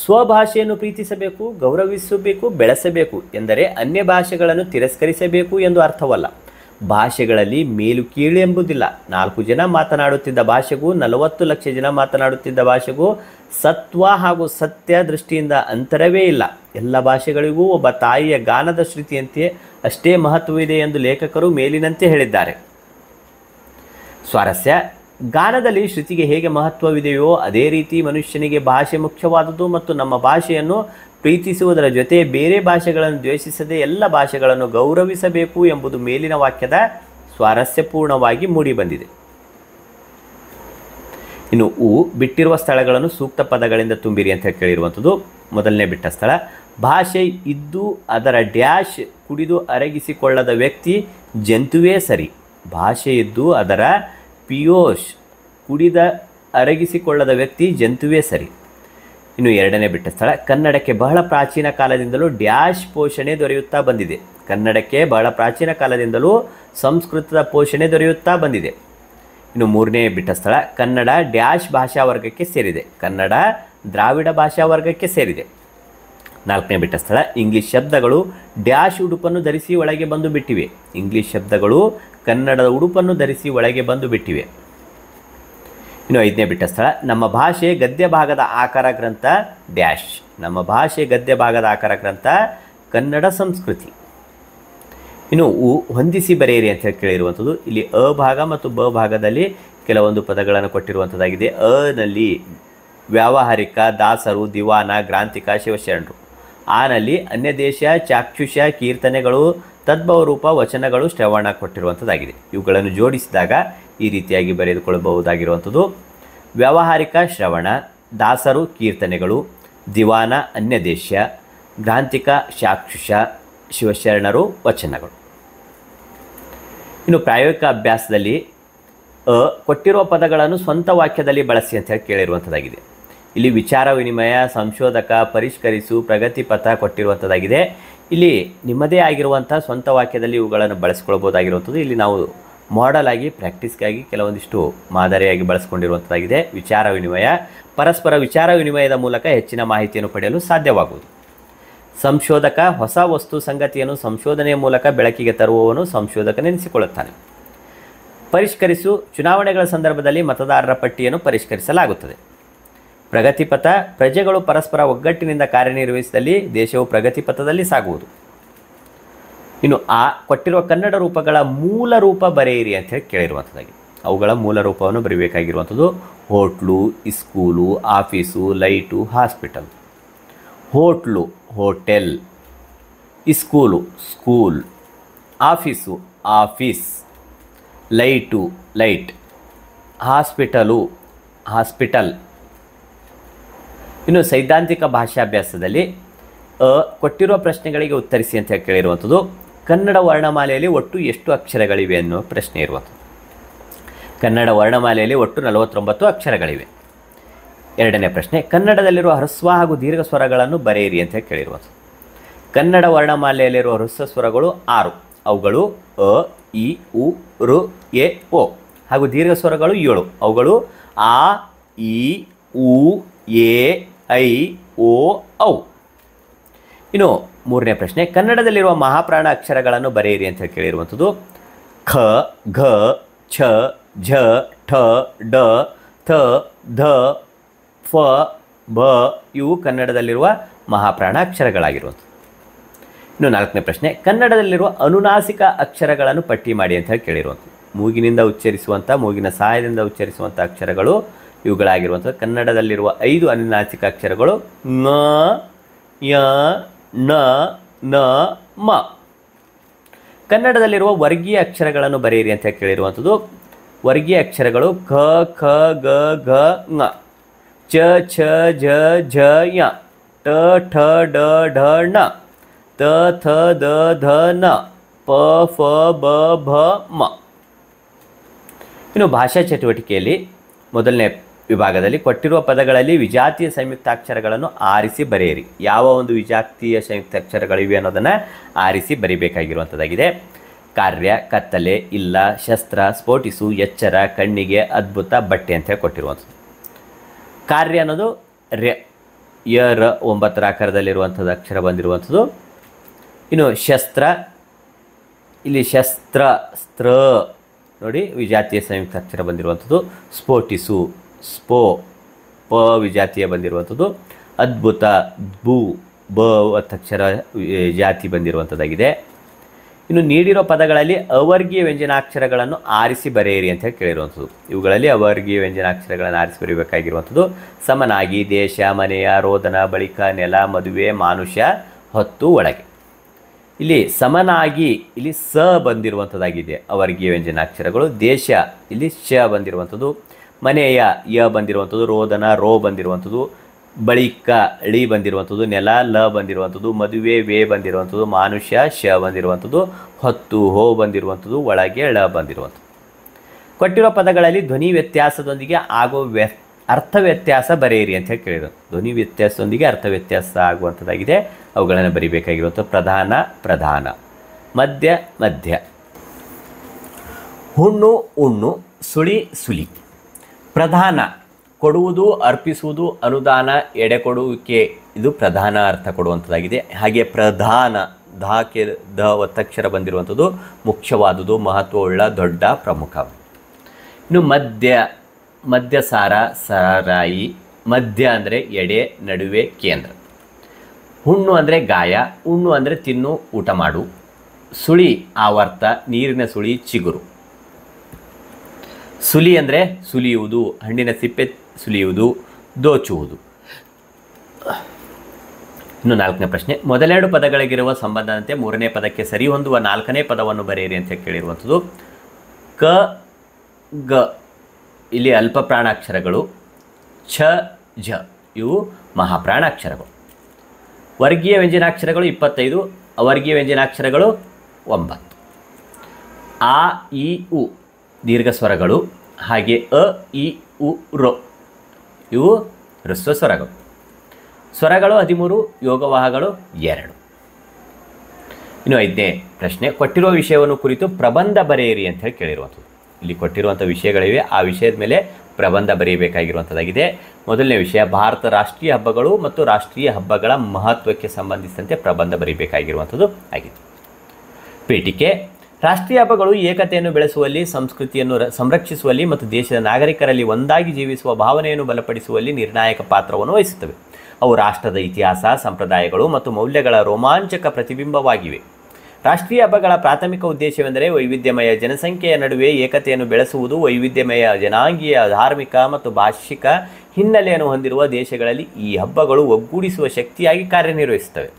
Speaker 1: ಸ್ವಭಾಷೆಯನ್ನು ಪ್ರೀತಿಸಬೇಕು ಗೌರವಿಸಬೇಕು ಬೆಳೆಸಬೇಕು ಎಂದರೆ ಅನ್ಯ ಭಾಷೆಗಳನ್ನು ತಿರಸ್ಕರಿಸಬೇಕು ಎಂದು ಅರ್ಥವಲ್ಲ ಭಾಷೆಗಳಲ್ಲಿ ಮೇಲು ಕೀಳು ಎಂಬುದಿಲ್ಲ ನಾಲ್ಕು ಜನ ಮಾತನಾಡುತ್ತಿದ್ದ ಭಾಷೆಗೂ ನಲವತ್ತು ಲಕ್ಷ ಜನ ಮಾತನಾಡುತ್ತಿದ್ದ ಭಾಷೆಗೂ ಸತ್ವ ಹಾಗೂ ಸತ್ಯ ದೃಷ್ಟಿಯಿಂದ ಅಂತರವೇ ಇಲ್ಲ ಎಲ್ಲ ಭಾಷೆಗಳಿಗೂ ಒಬ್ಬ ತಾಯಿಯ ಗಾನದ ಶ್ರುತಿಯಂತೆ ಅಷ್ಟೇ ಮಹತ್ವವಿದೆ ಎಂದು ಲೇಖಕರು ಮೇಲಿನಂತೆ ಹೇಳಿದ್ದಾರೆ ಸ್ವಾರಸ್ಯ ಗಾನದಲ್ಲಿ ಶ್ರುತಿಗೆ ಹೇಗೆ ಮಹತ್ವವಿದೆಯೋ ಅದೇ ರೀತಿ ಮನುಷ್ಯನಿಗೆ ಭಾಷೆ ಮುಖ್ಯವಾದುದು ಮತ್ತು ನಮ್ಮ ಭಾಷೆಯನ್ನು ಪ್ರೀತಿಸುವುದರ ಜೊತೆ ಬೇರೆ ಭಾಷೆಗಳನ್ನು ದ್ವೇಷಿಸದೆ ಎಲ್ಲ ಭಾಷೆಗಳನ್ನು ಗೌರವಿಸಬೇಕು ಎಂಬುದು ಮೇಲಿನ ವಾಕ್ಯದ ಸ್ವಾರಸ್ಯಪೂರ್ಣವಾಗಿ ಮೂಡಿಬಂದಿದೆ ಇನ್ನು ಉ ಬಿಟ್ಟಿರುವ ಸ್ಥಳಗಳನ್ನು ಸೂಕ್ತ ಪದಗಳಿಂದ ತುಂಬಿರಿ ಅಂತ ಕೇಳಿರುವಂಥದ್ದು ಮೊದಲನೇ ಬಿಟ್ಟ ಸ್ಥಳ ಭಾಷೆ ಇದ್ದು ಅದರ ಡ್ಯಾಶ್ ಕುಡಿದು ಅರಗಿಸಿಕೊಳ್ಳದ ವ್ಯಕ್ತಿ ಜಂತುವೇ ಸರಿ ಭಾಷೆ ಇದ್ದು ಅದರ ಪಿಯೋಷ್ ಕುಡಿದ ಅರಗಿಸಿಕೊಳ್ಳದ ವ್ಯಕ್ತಿ ಜಂತುವೇ ಸರಿ ಇನ್ನು ಎರಡನೇ ಬಿಟ್ಟ ಸ್ಥಳ ಕನ್ನಡಕ್ಕೆ ಬಹಳ ಪ್ರಾಚೀನ ಕಾಲದಿಂದಲೂ ಡ್ಯಾಶ್ ಪೋಷಣೆ ದೊರೆಯುತ್ತಾ ಬಂದಿದೆ ಕನ್ನಡಕ್ಕೆ ಬಹಳ ಪ್ರಾಚೀನ ಕಾಲದಿಂದಲೂ ಸಂಸ್ಕೃತದ ಪೋಷಣೆ ದೊರೆಯುತ್ತಾ ಬಂದಿದೆ ಇನ್ನು ಮೂರನೇ ಬಿಟ್ಟ ಸ್ಥಳ ಕನ್ನಡ ಡ್ಯಾಶ್ ಭಾಷಾ ವರ್ಗಕ್ಕೆ ಸೇರಿದೆ ಕನ್ನಡ ದ್ರಾವಿಡ ಭಾಷಾ ವರ್ಗಕ್ಕೆ ಸೇರಿದೆ ನಾಲ್ಕನೇ ಬಿಟ್ಟ ಸ್ಥಳ ಇಂಗ್ಲಿಷ್ ಶಬ್ದಗಳು ಡ್ಯಾಶ್ ಉಡುಪನ್ನು ಧರಿಸಿ ಒಳಗೆ ಬಂದು ಬಿಟ್ಟಿವೆ ಇಂಗ್ಲಿಷ್ ಶಬ್ದಗಳು ಕನ್ನಡದ ಉಡುಪನ್ನು ಧರಿಸಿ ಒಳಗೆ ಬಂದು ಬಿಟ್ಟಿವೆ ಇನ್ನು ಐದನೇ ಬಿಟ್ಟ ಸ್ಥಳ ನಮ್ಮ ಭಾಷೆ ಗದ್ಯ ಭಾಗದ ಆಕಾರ ಗ್ರಂಥ ಡ್ಯಾಶ್ ನಮ್ಮ ಭಾಷೆ ಗದ್ಯ ಭಾಗದ ಆಕಾರ ಗ್ರಂಥ ಕನ್ನಡ ಸಂಸ್ಕೃತಿ ಇನ್ನು ಉ ಹೊಂದಿಸಿ ಬರೆಯಿರಿ ಅಂತ ಹೇಳಿ ಕೇಳಿರುವಂಥದ್ದು ಇಲ್ಲಿ ಅ ಭಾಗ ಮತ್ತು ಬ ಭಾಗದಲ್ಲಿ ಕೆಲವೊಂದು ಪದಗಳನ್ನು ಕೊಟ್ಟಿರುವಂಥದ್ದಾಗಿದೆ ಅನಲ್ಲಿ ವ್ಯಾವಹಾರಿಕ ದಾಸರು ದಿವಾನ ಗ್ರಾಂಥಿಕ ಶಿವಶರಣರು ಆನಲ್ಲಿ ಅನ್ಯದೇಶ ಚಾಕ್ಷುಷ ಕೀರ್ತನೆಗಳು ತದ್ಭವರೂಪ ವಚನಗಳು ಶ್ರವಣ ಕೊಟ್ಟಿರುವಂಥದ್ದಾಗಿದೆ ಇವುಗಳನ್ನು ಜೋಡಿಸಿದಾಗ ಈ ರೀತಿಯಾಗಿ ಬರೆದುಕೊಳ್ಳಬಹುದಾಗಿರುವಂಥದ್ದು ವ್ಯಾವಹಾರಿಕ ಶ್ರವಣ ದಾಸರು ಕೀರ್ತನೆಗಳು ದಿವಾನ ಅನ್ಯದೇಶ ಗ್ರಾಂತಿಕ ಚಾಕ್ಷುಷ ಶಿವಶರಣರು ವಚನಗಳು ಇನ್ನು ಪ್ರಾಯೋಗಿಕ ಅಭ್ಯಾಸದಲ್ಲಿ ಕೊಟ್ಟಿರುವ ಪದಗಳನ್ನು ಸ್ವಂತ ವಾಕ್ಯದಲ್ಲಿ ಬಳಸಿ ಅಂತ ಹೇಳಿ ಕೇಳಿರುವಂಥದ್ದಾಗಿದೆ ಇಲ್ಲಿ ವಿಚಾರ ವಿನಿಮಯ ಸಂಶೋಧಕ ಪರಿಷ್ಕರಿಸು ಪ್ರಗತಿ ಪಥ ಕೊಟ್ಟಿರುವಂಥದ್ದಾಗಿದೆ ಇಲ್ಲಿ ನಿಮ್ಮದೇ ಆಗಿರುವಂಥ ಸ್ವಂತ ವಾಕ್ಯದಲ್ಲಿ ಇವುಗಳನ್ನು ಬಳಸ್ಕೊಳ್ಬೋದಾಗಿರುವಂಥದ್ದು ಇಲ್ಲಿ ನಾವು ಮಾಡಲ್ ಆಗಿ ಪ್ರಾಕ್ಟೀಸ್ಗಾಗಿ ಕೆಲವೊಂದಿಷ್ಟು ಮಾದರಿಯಾಗಿ ಬಳಸ್ಕೊಂಡಿರುವಂಥದ್ದಾಗಿದೆ ವಿಚಾರ ವಿನಿಮಯ ಪರಸ್ಪರ ವಿಚಾರ ವಿನಿಮಯದ ಮೂಲಕ ಹೆಚ್ಚಿನ ಮಾಹಿತಿಯನ್ನು ಪಡೆಯಲು ಸಾಧ್ಯವಾಗುವುದು ಸಂಶೋಧಕ ಹೊಸ ವಸ್ತು ಸಂಗತಿಯನ್ನು ಸಂಶೋಧನೆಯ ಮೂಲಕ ಬೆಳಕಿಗೆ ತರುವವನು ಸಂಶೋಧಕನೆನಿಸಿಕೊಳ್ಳುತ್ತಾನೆ ಪರಿಷ್ಕರಿಸು ಚುನಾವಣೆಗಳ ಸಂದರ್ಭದಲ್ಲಿ ಮತದಾರರ ಪಟ್ಟಿಯನ್ನು ಪರಿಷ್ಕರಿಸಲಾಗುತ್ತದೆ ಪ್ರಗತಿಪಥ ಪ್ರಜೆಗಳು ಪರಸ್ಪರ ಒಗ್ಗಟ್ಟಿನಿಂದ ಕಾರ್ಯನಿರ್ವಹಿಸಿದಲ್ಲಿ ದೇಶವು ಪ್ರಗತಿಪಥದಲ್ಲಿ ಸಾಗುವುದು ಇನ್ನು ಆ ಕೊಟ್ಟಿರುವ ಕನ್ನಡ ರೂಪಗಳ ಮೂಲ ರೂಪ ಬರೆಯಿರಿ ಅಂತ ಹೇಳಿ ಕೇಳಿರುವಂಥದ್ದಾಗಿ ಅವುಗಳ ಮೂಲ ರೂಪವನ್ನು ಬರೀಬೇಕಾಗಿರುವಂಥದ್ದು ಹೋಟ್ಲು ಇಸ್ಕೂಲು ಆಫೀಸು ಲೈಟು ಹಾಸ್ಪಿಟಲ್ ಹೋಟ್ಲು ಹೋಟೆಲ್ ಇಸ್ಕೂಲು school office office light light hospital hospital ಇನ್ನು ಸೈದ್ಧಾಂತಿಕ ಭಾಷಾಭ್ಯಾಸದಲ್ಲಿ ಕೊಟ್ಟಿರುವ ಪ್ರಶ್ನೆಗಳಿಗೆ ಉತ್ತರಿಸಿ ಅಂತ ಕೇಳಿರುವಂಥದ್ದು ಕನ್ನಡ ವರ್ಣಮಾಲೆಯಲ್ಲಿ ಒಟ್ಟು ಎಷ್ಟು ಅಕ್ಷರಗಳಿವೆ ಅನ್ನೋ ಪ್ರಶ್ನೆ ಇರುವಂಥದ್ದು ಕನ್ನಡ ವರ್ಣಮಾಲೆಯಲ್ಲಿ ಒಟ್ಟು ನಲವತ್ತೊಂಬತ್ತು ಅಕ್ಷರಗಳಿವೆ ಎರಡನೇ ಪ್ರಶ್ನೆ ಕನ್ನಡದಲ್ಲಿರುವ ಹ್ರಸ್ವ ಹಾಗೂ ದೀರ್ಘ ಸ್ವರಗಳನ್ನು ಬರೆಯಿರಿ ಅಂತ ಕೇಳಿರುವಂಥದ್ದು ಕನ್ನಡ ವರ್ಣಮಾಲೆಯಲ್ಲಿರುವ ಹ್ರಸ್ವ ಸ್ವರಗಳು ಆರು ಅವುಗಳು ಅ ಇ ಉ ರು ಎ ಒ ಹಾಗೂ ದೀರ್ಘ ಸ್ವರಗಳು ಏಳು ಅವುಗಳು ಆ ಇ ಉ ಎ ಐ ಓ ಔ ಇನ್ನು ಮೂರನೇ ಪ್ರಶ್ನೆ ಕನ್ನಡದಲ್ಲಿರುವ ಮಹಾಪ್ರಾಣ ಅಕ್ಷರಗಳನ್ನು ಬರೆಯಿರಿ ಅಂತ ಹೇಳಿ ಕೇಳಿರುವಂಥದ್ದು ಖ ಘ ಛ ಝ ಠ ಡ ಥ ಧ ಫ ಬ ಇವು ಕನ್ನಡದಲ್ಲಿರುವ ಮಹಾಪ್ರಾಣ ಅಕ್ಷರಗಳಾಗಿರುವಂಥದ್ದು ಇನ್ನು ನಾಲ್ಕನೇ ಪ್ರಶ್ನೆ ಕನ್ನಡದಲ್ಲಿರುವ ಅನುನಾಸಿಕ ಅಕ್ಷರಗಳನ್ನು ಪಟ್ಟಿ ಮಾಡಿ ಅಂತ ಹೇಳಿ ಕೇಳಿರುವಂಥದ್ದು ಮೂಗಿನಿಂದ ಉಚ್ಚರಿಸುವಂಥ ಮೂಗಿನ ಸಹಾಯದಿಂದ ಉಚ್ಚರಿಸುವಂಥ ಅಕ್ಷರಗಳು ಇವುಗಳಾಗಿರುವಂಥದ್ದು ಕನ್ನಡದಲ್ಲಿರುವ ಐದು ಅನುನಾಸಿಕ ಅಕ್ಷರಗಳು ನ ಯ ನ ನ ಮ ಕನ್ನಡದಲ್ಲಿರುವ ವರ್ಗೀಯ ಅಕ್ಷರಗಳನ್ನು ಬರೆಯಿರಿ ಅಂತ ಕೇಳಿರುವಂಥದ್ದು ವರ್ಗೀಯ ಅಕ್ಷರಗಳು ಖ ಖ ಗ ಘ ಙ ಚ ಛ ಜ ಝ ಯ ಟ ಠ ಡ ಢ ಣ ತ ಥ ದ ಧ ನ ಪ ಫ ಬ ಭ ಮ ಇನ್ನು ಭಾಷಾ ಚಟುವಟಿಕೆಯಲ್ಲಿ ಮೊದಲನೇ ವಿಭಾಗದಲ್ಲಿ ಕೊಟ್ಟಿರುವ ಪದಗಳಲ್ಲಿ ವಿಜಾತಿಯ ಸಂಯುಕ್ತಾಕ್ಷರಗಳನ್ನು ಆರಿಸಿ ಬರೆಯಿರಿ ಯಾವ ಒಂದು ವಿಜಾತಿಯ ಸಂಯುಕ್ತಾಕ್ಷರಗಳಿವೆ ಅನ್ನೋದನ್ನು ಆರಿಸಿ ಬರಿಬೇಕಾಗಿರುವಂಥದ್ದಾಗಿದೆ ಕಾರ್ಯ ಕತ್ತಲೆ ಇಲ್ಲ ಶಸ್ತ್ರ ಸ್ಫೋಟಿಸು ಎಚ್ಚರ ಕಣ್ಣಿಗೆ ಅದ್ಭುತ ಬಟ್ಟೆ ಅಂತ ಹೇಳಿ ಕೊಟ್ಟಿರುವಂಥದ್ದು ಕಾರ್ಯ ಅನ್ನೋದು ರೆ ಯರ್ ಒಂಬತ್ತರ ಆಕಾರದಲ್ಲಿರುವಂಥದ್ದು ಅಕ್ಷರ ಬಂದಿರುವಂಥದ್ದು ಇನ್ನು ಶಸ್ತ್ರ ಇಲ್ಲಿ ಶಸ್ತ್ರ ಸ್ತ್ರ ನೋಡಿ ವಿಜಾತಿಯ ಸಂಯುಕ್ತ ಅಕ್ಷರ ಬಂದಿರುವಂಥದ್ದು ಸ್ಫೋಟಿಸು ಸ್ಪೋ ಪ ವಿಜಾತಿಯ ಬಂದಿರುವಂಥದ್ದು ಅದ್ಭುತ ಭೂ ಬ ಅತ್ಯಕ್ಷರ ಜಾತಿ ಬಂದಿರುವಂಥದ್ದಾಗಿದೆ ಇನ್ನು ನೀಡಿರೋ ಪದಗಳಲ್ಲಿ ಅವರ್ಗೀಯ ವ್ಯಂಜನಾಕ್ಷರಗಳನ್ನು ಆರಿಸಿ ಬರೆಯಿರಿ ಅಂತ ಹೇಳಿ ಕೇಳಿರುವಂಥದ್ದು ಇವುಗಳಲ್ಲಿ ಅವರ್ಗೀಯ ವ್ಯಂಜನಾಕ್ಷರಗಳನ್ನು ಆರಿಸಿ ಬರೀಬೇಕಾಗಿರುವಂಥದ್ದು ಸಮನಾಗಿ ದೇಶ ಮನೆಯ ರೋದನ ಬಳಿಕ ನೆಲ ಮದುವೆ ಮಾನುಷ್ಯ ಹೊತ್ತು ಒಳಗೆ ಇಲ್ಲಿ ಸಮನಾಗಿ ಇಲ್ಲಿ ಸ ಬಂದಿರುವಂಥದ್ದಾಗಿದೆ ಅವರ್ಗೀಯ ವ್ಯಂಜನಾಕ್ಷರಗಳು ದೇಶ ಇಲ್ಲಿ ಶ ಬಂದಿರುವಂಥದ್ದು ಮನೆಯ ಯ ಬಂದಿರುವಂಥದ್ದು ರೋದನ ರೋ ಬಂದಿರುವಂಥದ್ದು ಬಳಿಕ ಳಿ ಬಂದಿರುವಂಥದ್ದು ನೆಲ ಲ ಬಂದಿರುವಂಥದ್ದು ಮದುವೆ ವೇ ಬಂದಿರುವಂಥದ್ದು ಮಾನುಷ್ಯ ಶ ಬಂದಿರುವಂಥದ್ದು ಹೊತ್ತು ಹೋ ಬಂದಿರುವಂಥದ್ದು ಒಳಗೆ ಳ ಬಂದಿರುವಂಥದ್ದು ಕೊಟ್ಟಿರುವ ಪದಗಳಲ್ಲಿ ಧ್ವನಿ ವ್ಯತ್ಯಾಸದೊಂದಿಗೆ ಆಗೋ ವ್ಯ ಅರ್ಥ ವ್ಯತ್ಯಾಸ ಬರೆಯಿರಿ ಅಂತ ಹೇಳಿ ಕೇಳಿದರು ಧ್ವನಿ ವ್ಯತ್ಯಾಸದೊಂದಿಗೆ ಅರ್ಥ ವ್ಯತ್ಯಾಸ ಆಗುವಂಥದ್ದಾಗಿದೆ ಅವುಗಳನ್ನು ಬರೀಬೇಕಾಗಿರುವಂಥ ಪ್ರಧಾನ ಪ್ರಧಾನ ಮಧ್ಯ ಮಧ್ಯ ಹುಣ್ಣು ಉಣ್ಣು ಸುಳಿ ಸುಲಿ ಪ್ರಧಾನ ಕೊಡುವುದು ಅರ್ಪಿಸುವುದು ಅನುದಾನ ಎಡೆ ಕೊಡುವಿಕೆ ಇದು ಪ್ರಧಾನ ಅರ್ಥ ಕೊಡುವಂಥದ್ದಾಗಿದೆ ಹಾಗೆ ಪ್ರಧಾನ ಧಾಕೆ ದ ಒತ್ತಕ್ಷರ ಬಂದಿರುವಂಥದ್ದು ಮುಖ್ಯವಾದುದು ಮಹತ್ವವುಳ್ಳ ದೊಡ್ಡ ಪ್ರಮುಖ ಇನ್ನು ಮದ್ಯ ಮದ್ಯ ಸಾರ ಸಾರಾಯಿ ಮಧ್ಯ ಅಂದರೆ ಎಡೆ ನಡುವೆ ಕೇಂದ್ರ ಹುಣ್ಣು ಅಂದರೆ ಗಾಯ ಹುಣ್ಣು ಅಂದರೆ ತಿನ್ನು ಊಟ ಮಾಡು ಸುಳಿ ಆವರ್ತ ನೀರಿನ ಸುಳಿ ಚಿಗುರು ಸುಲಿ ಅಂದರೆ ಸುಲಿಯುವುದು ಹಣ್ಣಿನ ಸಿಪ್ಪೆ ಸುಲಿಯುವುದು ದೋಚುವುದು ಇನ್ನು ನಾಲ್ಕನೇ ಪ್ರಶ್ನೆ ಮೊದಲೆರಡು ಪದಗಳಿಗಿರುವ ಸಂಬಂಧದಂತೆ ಮೂರನೇ ಪದಕ್ಕೆ ಸರಿ ಹೊಂದುವ ನಾಲ್ಕನೇ ಪದವನ್ನು ಬರೆಯಿರಿ ಅಂತ ಕೇಳಿರುವಂಥದ್ದು ಕ ಗ ಇಲ್ಲಿ ಅಲ್ಪ ಪ್ರಾಣಾಕ್ಷರಗಳು ಛ ಝ ಇವು ಮಹಾಪ್ರಾಣಾಕ್ಷರಗಳು ವರ್ಗೀಯ ವ್ಯಂಜನಾಕ್ಷರಗಳು ಇಪ್ಪತ್ತೈದು ಅವರ್ಗೀಯ ವ್ಯಂಜನಾಕ್ಷರಗಳು ಒಂಬತ್ತು ಆ ಇ ಉ ದೀರ್ಘ ಸ್ವರಗಳು ಹಾಗೆ ಅ ಇ ಉ ರೊ ಇವು ಹೃಸ್ವ ಸ್ವರಗಳು ಸ್ವರಗಳು ಹದಿಮೂರು ಯೋಗವಾಹಗಳು ಎರಡು ಇನ್ನು ಐದನೇ ಪ್ರಶ್ನೆ ಕೊಟ್ಟಿರುವ ವಿಷಯವನ್ನು ಕುರಿತು ಪ್ರಬಂಧ ಬರೆಯಿರಿ ಅಂತ ಹೇಳಿ ಕೇಳಿರುವಂಥದ್ದು ಇಲ್ಲಿ ಕೊಟ್ಟಿರುವಂಥ ವಿಷಯಗಳಿವೆ ಆ ವಿಷಯದ ಮೇಲೆ ಪ್ರಬಂಧ ಬರೆಯಬೇಕಾಗಿರುವಂಥದ್ದಾಗಿದೆ ಮೊದಲನೇ ವಿಷಯ ಭಾರತ ರಾಷ್ಟ್ರೀಯ ಹಬ್ಬಗಳು ಮತ್ತು ರಾಷ್ಟ್ರೀಯ ಹಬ್ಬಗಳ ಮಹತ್ವಕ್ಕೆ ಸಂಬಂಧಿಸಿದಂತೆ ಪ್ರಬಂಧ ಬರೀಬೇಕಾಗಿರುವಂಥದ್ದು ಆಗಿದೆ ಪೀಠಿಕೆ ರಾಷ್ಟ್ರೀಯ ಹಬ್ಬಗಳು ಏಕತೆಯನ್ನು ಬೆಳೆಸುವಲ್ಲಿ ಸಂಸ್ಕೃತಿಯನ್ನು ಸಂರಕ್ಷಿಸುವಲ್ಲಿ ಮತ್ತು ದೇಶದ ನಾಗರಿಕರಲ್ಲಿ ಒಂದಾಗಿ ಜೀವಿಸುವ ಭಾವನೆಯನ್ನು ಬಲಪಡಿಸುವಲ್ಲಿ ನಿರ್ಣಾಯಕ ಪಾತ್ರವನ್ನು ವಹಿಸುತ್ತವೆ ಅವು ರಾಷ್ಟ್ರದ ಇತಿಹಾಸ ಸಂಪ್ರದಾಯಗಳು ಮತ್ತು ಮೌಲ್ಯಗಳ ರೋಮಾಂಚಕ ಪ್ರತಿಬಿಂಬವಾಗಿವೆ ರಾಷ್ಟ್ರೀಯ ಹಬ್ಬಗಳ ಪ್ರಾಥಮಿಕ ಉದ್ದೇಶವೆಂದರೆ ವೈವಿಧ್ಯಮಯ ಜನಸಂಖ್ಯೆಯ ನಡುವೆ ಏಕತೆಯನ್ನು ಬೆಳೆಸುವುದು ವೈವಿಧ್ಯಮಯ ಜನಾಂಗೀಯ ಧಾರ್ಮಿಕ ಮತ್ತು ಭಾಷಿಕ ಹಿನ್ನೆಲೆಯನ್ನು ಹೊಂದಿರುವ ದೇಶಗಳಲ್ಲಿ ಈ ಹಬ್ಬಗಳು ಒಗ್ಗೂಡಿಸುವ ಶಕ್ತಿಯಾಗಿ ಕಾರ್ಯನಿರ್ವಹಿಸುತ್ತವೆ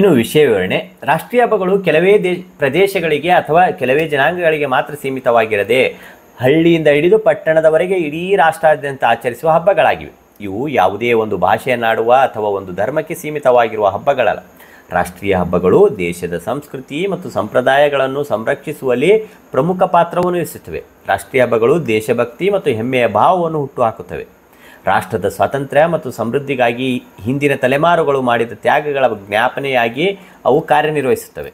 Speaker 1: ಇನ್ನು ವಿಷಯ ವಿವರಣೆ ರಾಷ್ಟ್ರೀಯ ಹಬ್ಬಗಳು ಕೆಲವೇ ದೇಶ ಪ್ರದೇಶಗಳಿಗೆ ಅಥವಾ ಕೆಲವೇ ಜನಾಂಗಗಳಿಗೆ ಮಾತ್ರ ಸೀಮಿತವಾಗಿರದೆ ಹಳ್ಳಿಯಿಂದ ಹಿಡಿದು ಪಟ್ಟಣದವರೆಗೆ ಇಡೀ ರಾಷ್ಟ್ರಾದ್ಯಂತ ಆಚರಿಸುವ ಹಬ್ಬಗಳಾಗಿವೆ ಇವು ಯಾವುದೇ ಒಂದು ಭಾಷೆಯನ್ನಾಡುವ ಅಥವಾ ಒಂದು ಧರ್ಮಕ್ಕೆ ಸೀಮಿತವಾಗಿರುವ ಹಬ್ಬಗಳಲ್ಲ ರಾಷ್ಟ್ರೀಯ ಹಬ್ಬಗಳು ದೇಶದ ಸಂಸ್ಕೃತಿ ಮತ್ತು ಸಂಪ್ರದಾಯಗಳನ್ನು ಸಂರಕ್ಷಿಸುವಲ್ಲಿ ಪ್ರಮುಖ ಪಾತ್ರವನ್ನು ವಹಿಸುತ್ತವೆ ರಾಷ್ಟ್ರೀಯ ಹಬ್ಬಗಳು ದೇಶಭಕ್ತಿ ಮತ್ತು ಹೆಮ್ಮೆಯ ಭಾವವನ್ನು ಹುಟ್ಟುಹಾಕುತ್ತವೆ ರಾಷ್ಟ್ರದ ಸ್ವಾತಂತ್ರ್ಯ ಮತ್ತು ಸಮೃದ್ಧಿಗಾಗಿ ಹಿಂದಿನ ತಲೆಮಾರುಗಳು ಮಾಡಿದ ತ್ಯಾಗಗಳ ಜ್ಞಾಪನೆಯಾಗಿ ಅವು ಕಾರ್ಯನಿರ್ವಹಿಸುತ್ತವೆ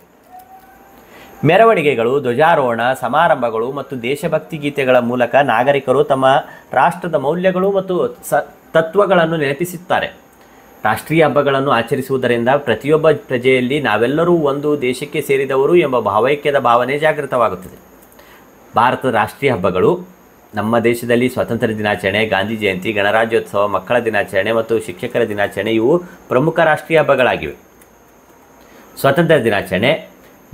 Speaker 1: ಮೆರವಣಿಗೆಗಳು ಧ್ವಜಾರೋಹಣ ಸಮಾರಂಭಗಳು ಮತ್ತು ದೇಶಭಕ್ತಿ ಗೀತೆಗಳ ಮೂಲಕ ನಾಗರಿಕರು ತಮ್ಮ ರಾಷ್ಟ್ರದ ಮೌಲ್ಯಗಳು ಮತ್ತು ಸ ತತ್ವಗಳನ್ನು ನೆನಪಿಸುತ್ತಾರೆ ರಾಷ್ಟ್ರೀಯ ಹಬ್ಬಗಳನ್ನು ಆಚರಿಸುವುದರಿಂದ ಪ್ರತಿಯೊಬ್ಬ ಪ್ರಜೆಯಲ್ಲಿ ನಾವೆಲ್ಲರೂ ಒಂದು ದೇಶಕ್ಕೆ ಸೇರಿದವರು ಎಂಬ ಭಾವೈಕ್ಯದ ಭಾವನೆ ಜಾಗೃತವಾಗುತ್ತದೆ ಭಾರತದ ರಾಷ್ಟ್ರೀಯ ಹಬ್ಬಗಳು ನಮ್ಮ ದೇಶದಲ್ಲಿ ಸ್ವಾತಂತ್ರ್ಯ ದಿನಾಚರಣೆ ಗಾಂಧಿ ಜಯಂತಿ ಗಣರಾಜ್ಯೋತ್ಸವ ಮಕ್ಕಳ ದಿನಾಚರಣೆ ಮತ್ತು ಶಿಕ್ಷಕರ ದಿನಾಚರಣೆ ಇವು ಪ್ರಮುಖ ರಾಷ್ಟ್ರೀಯ ಹಬ್ಬಗಳಾಗಿವೆ ಸ್ವಾತಂತ್ರ್ಯ ದಿನಾಚರಣೆ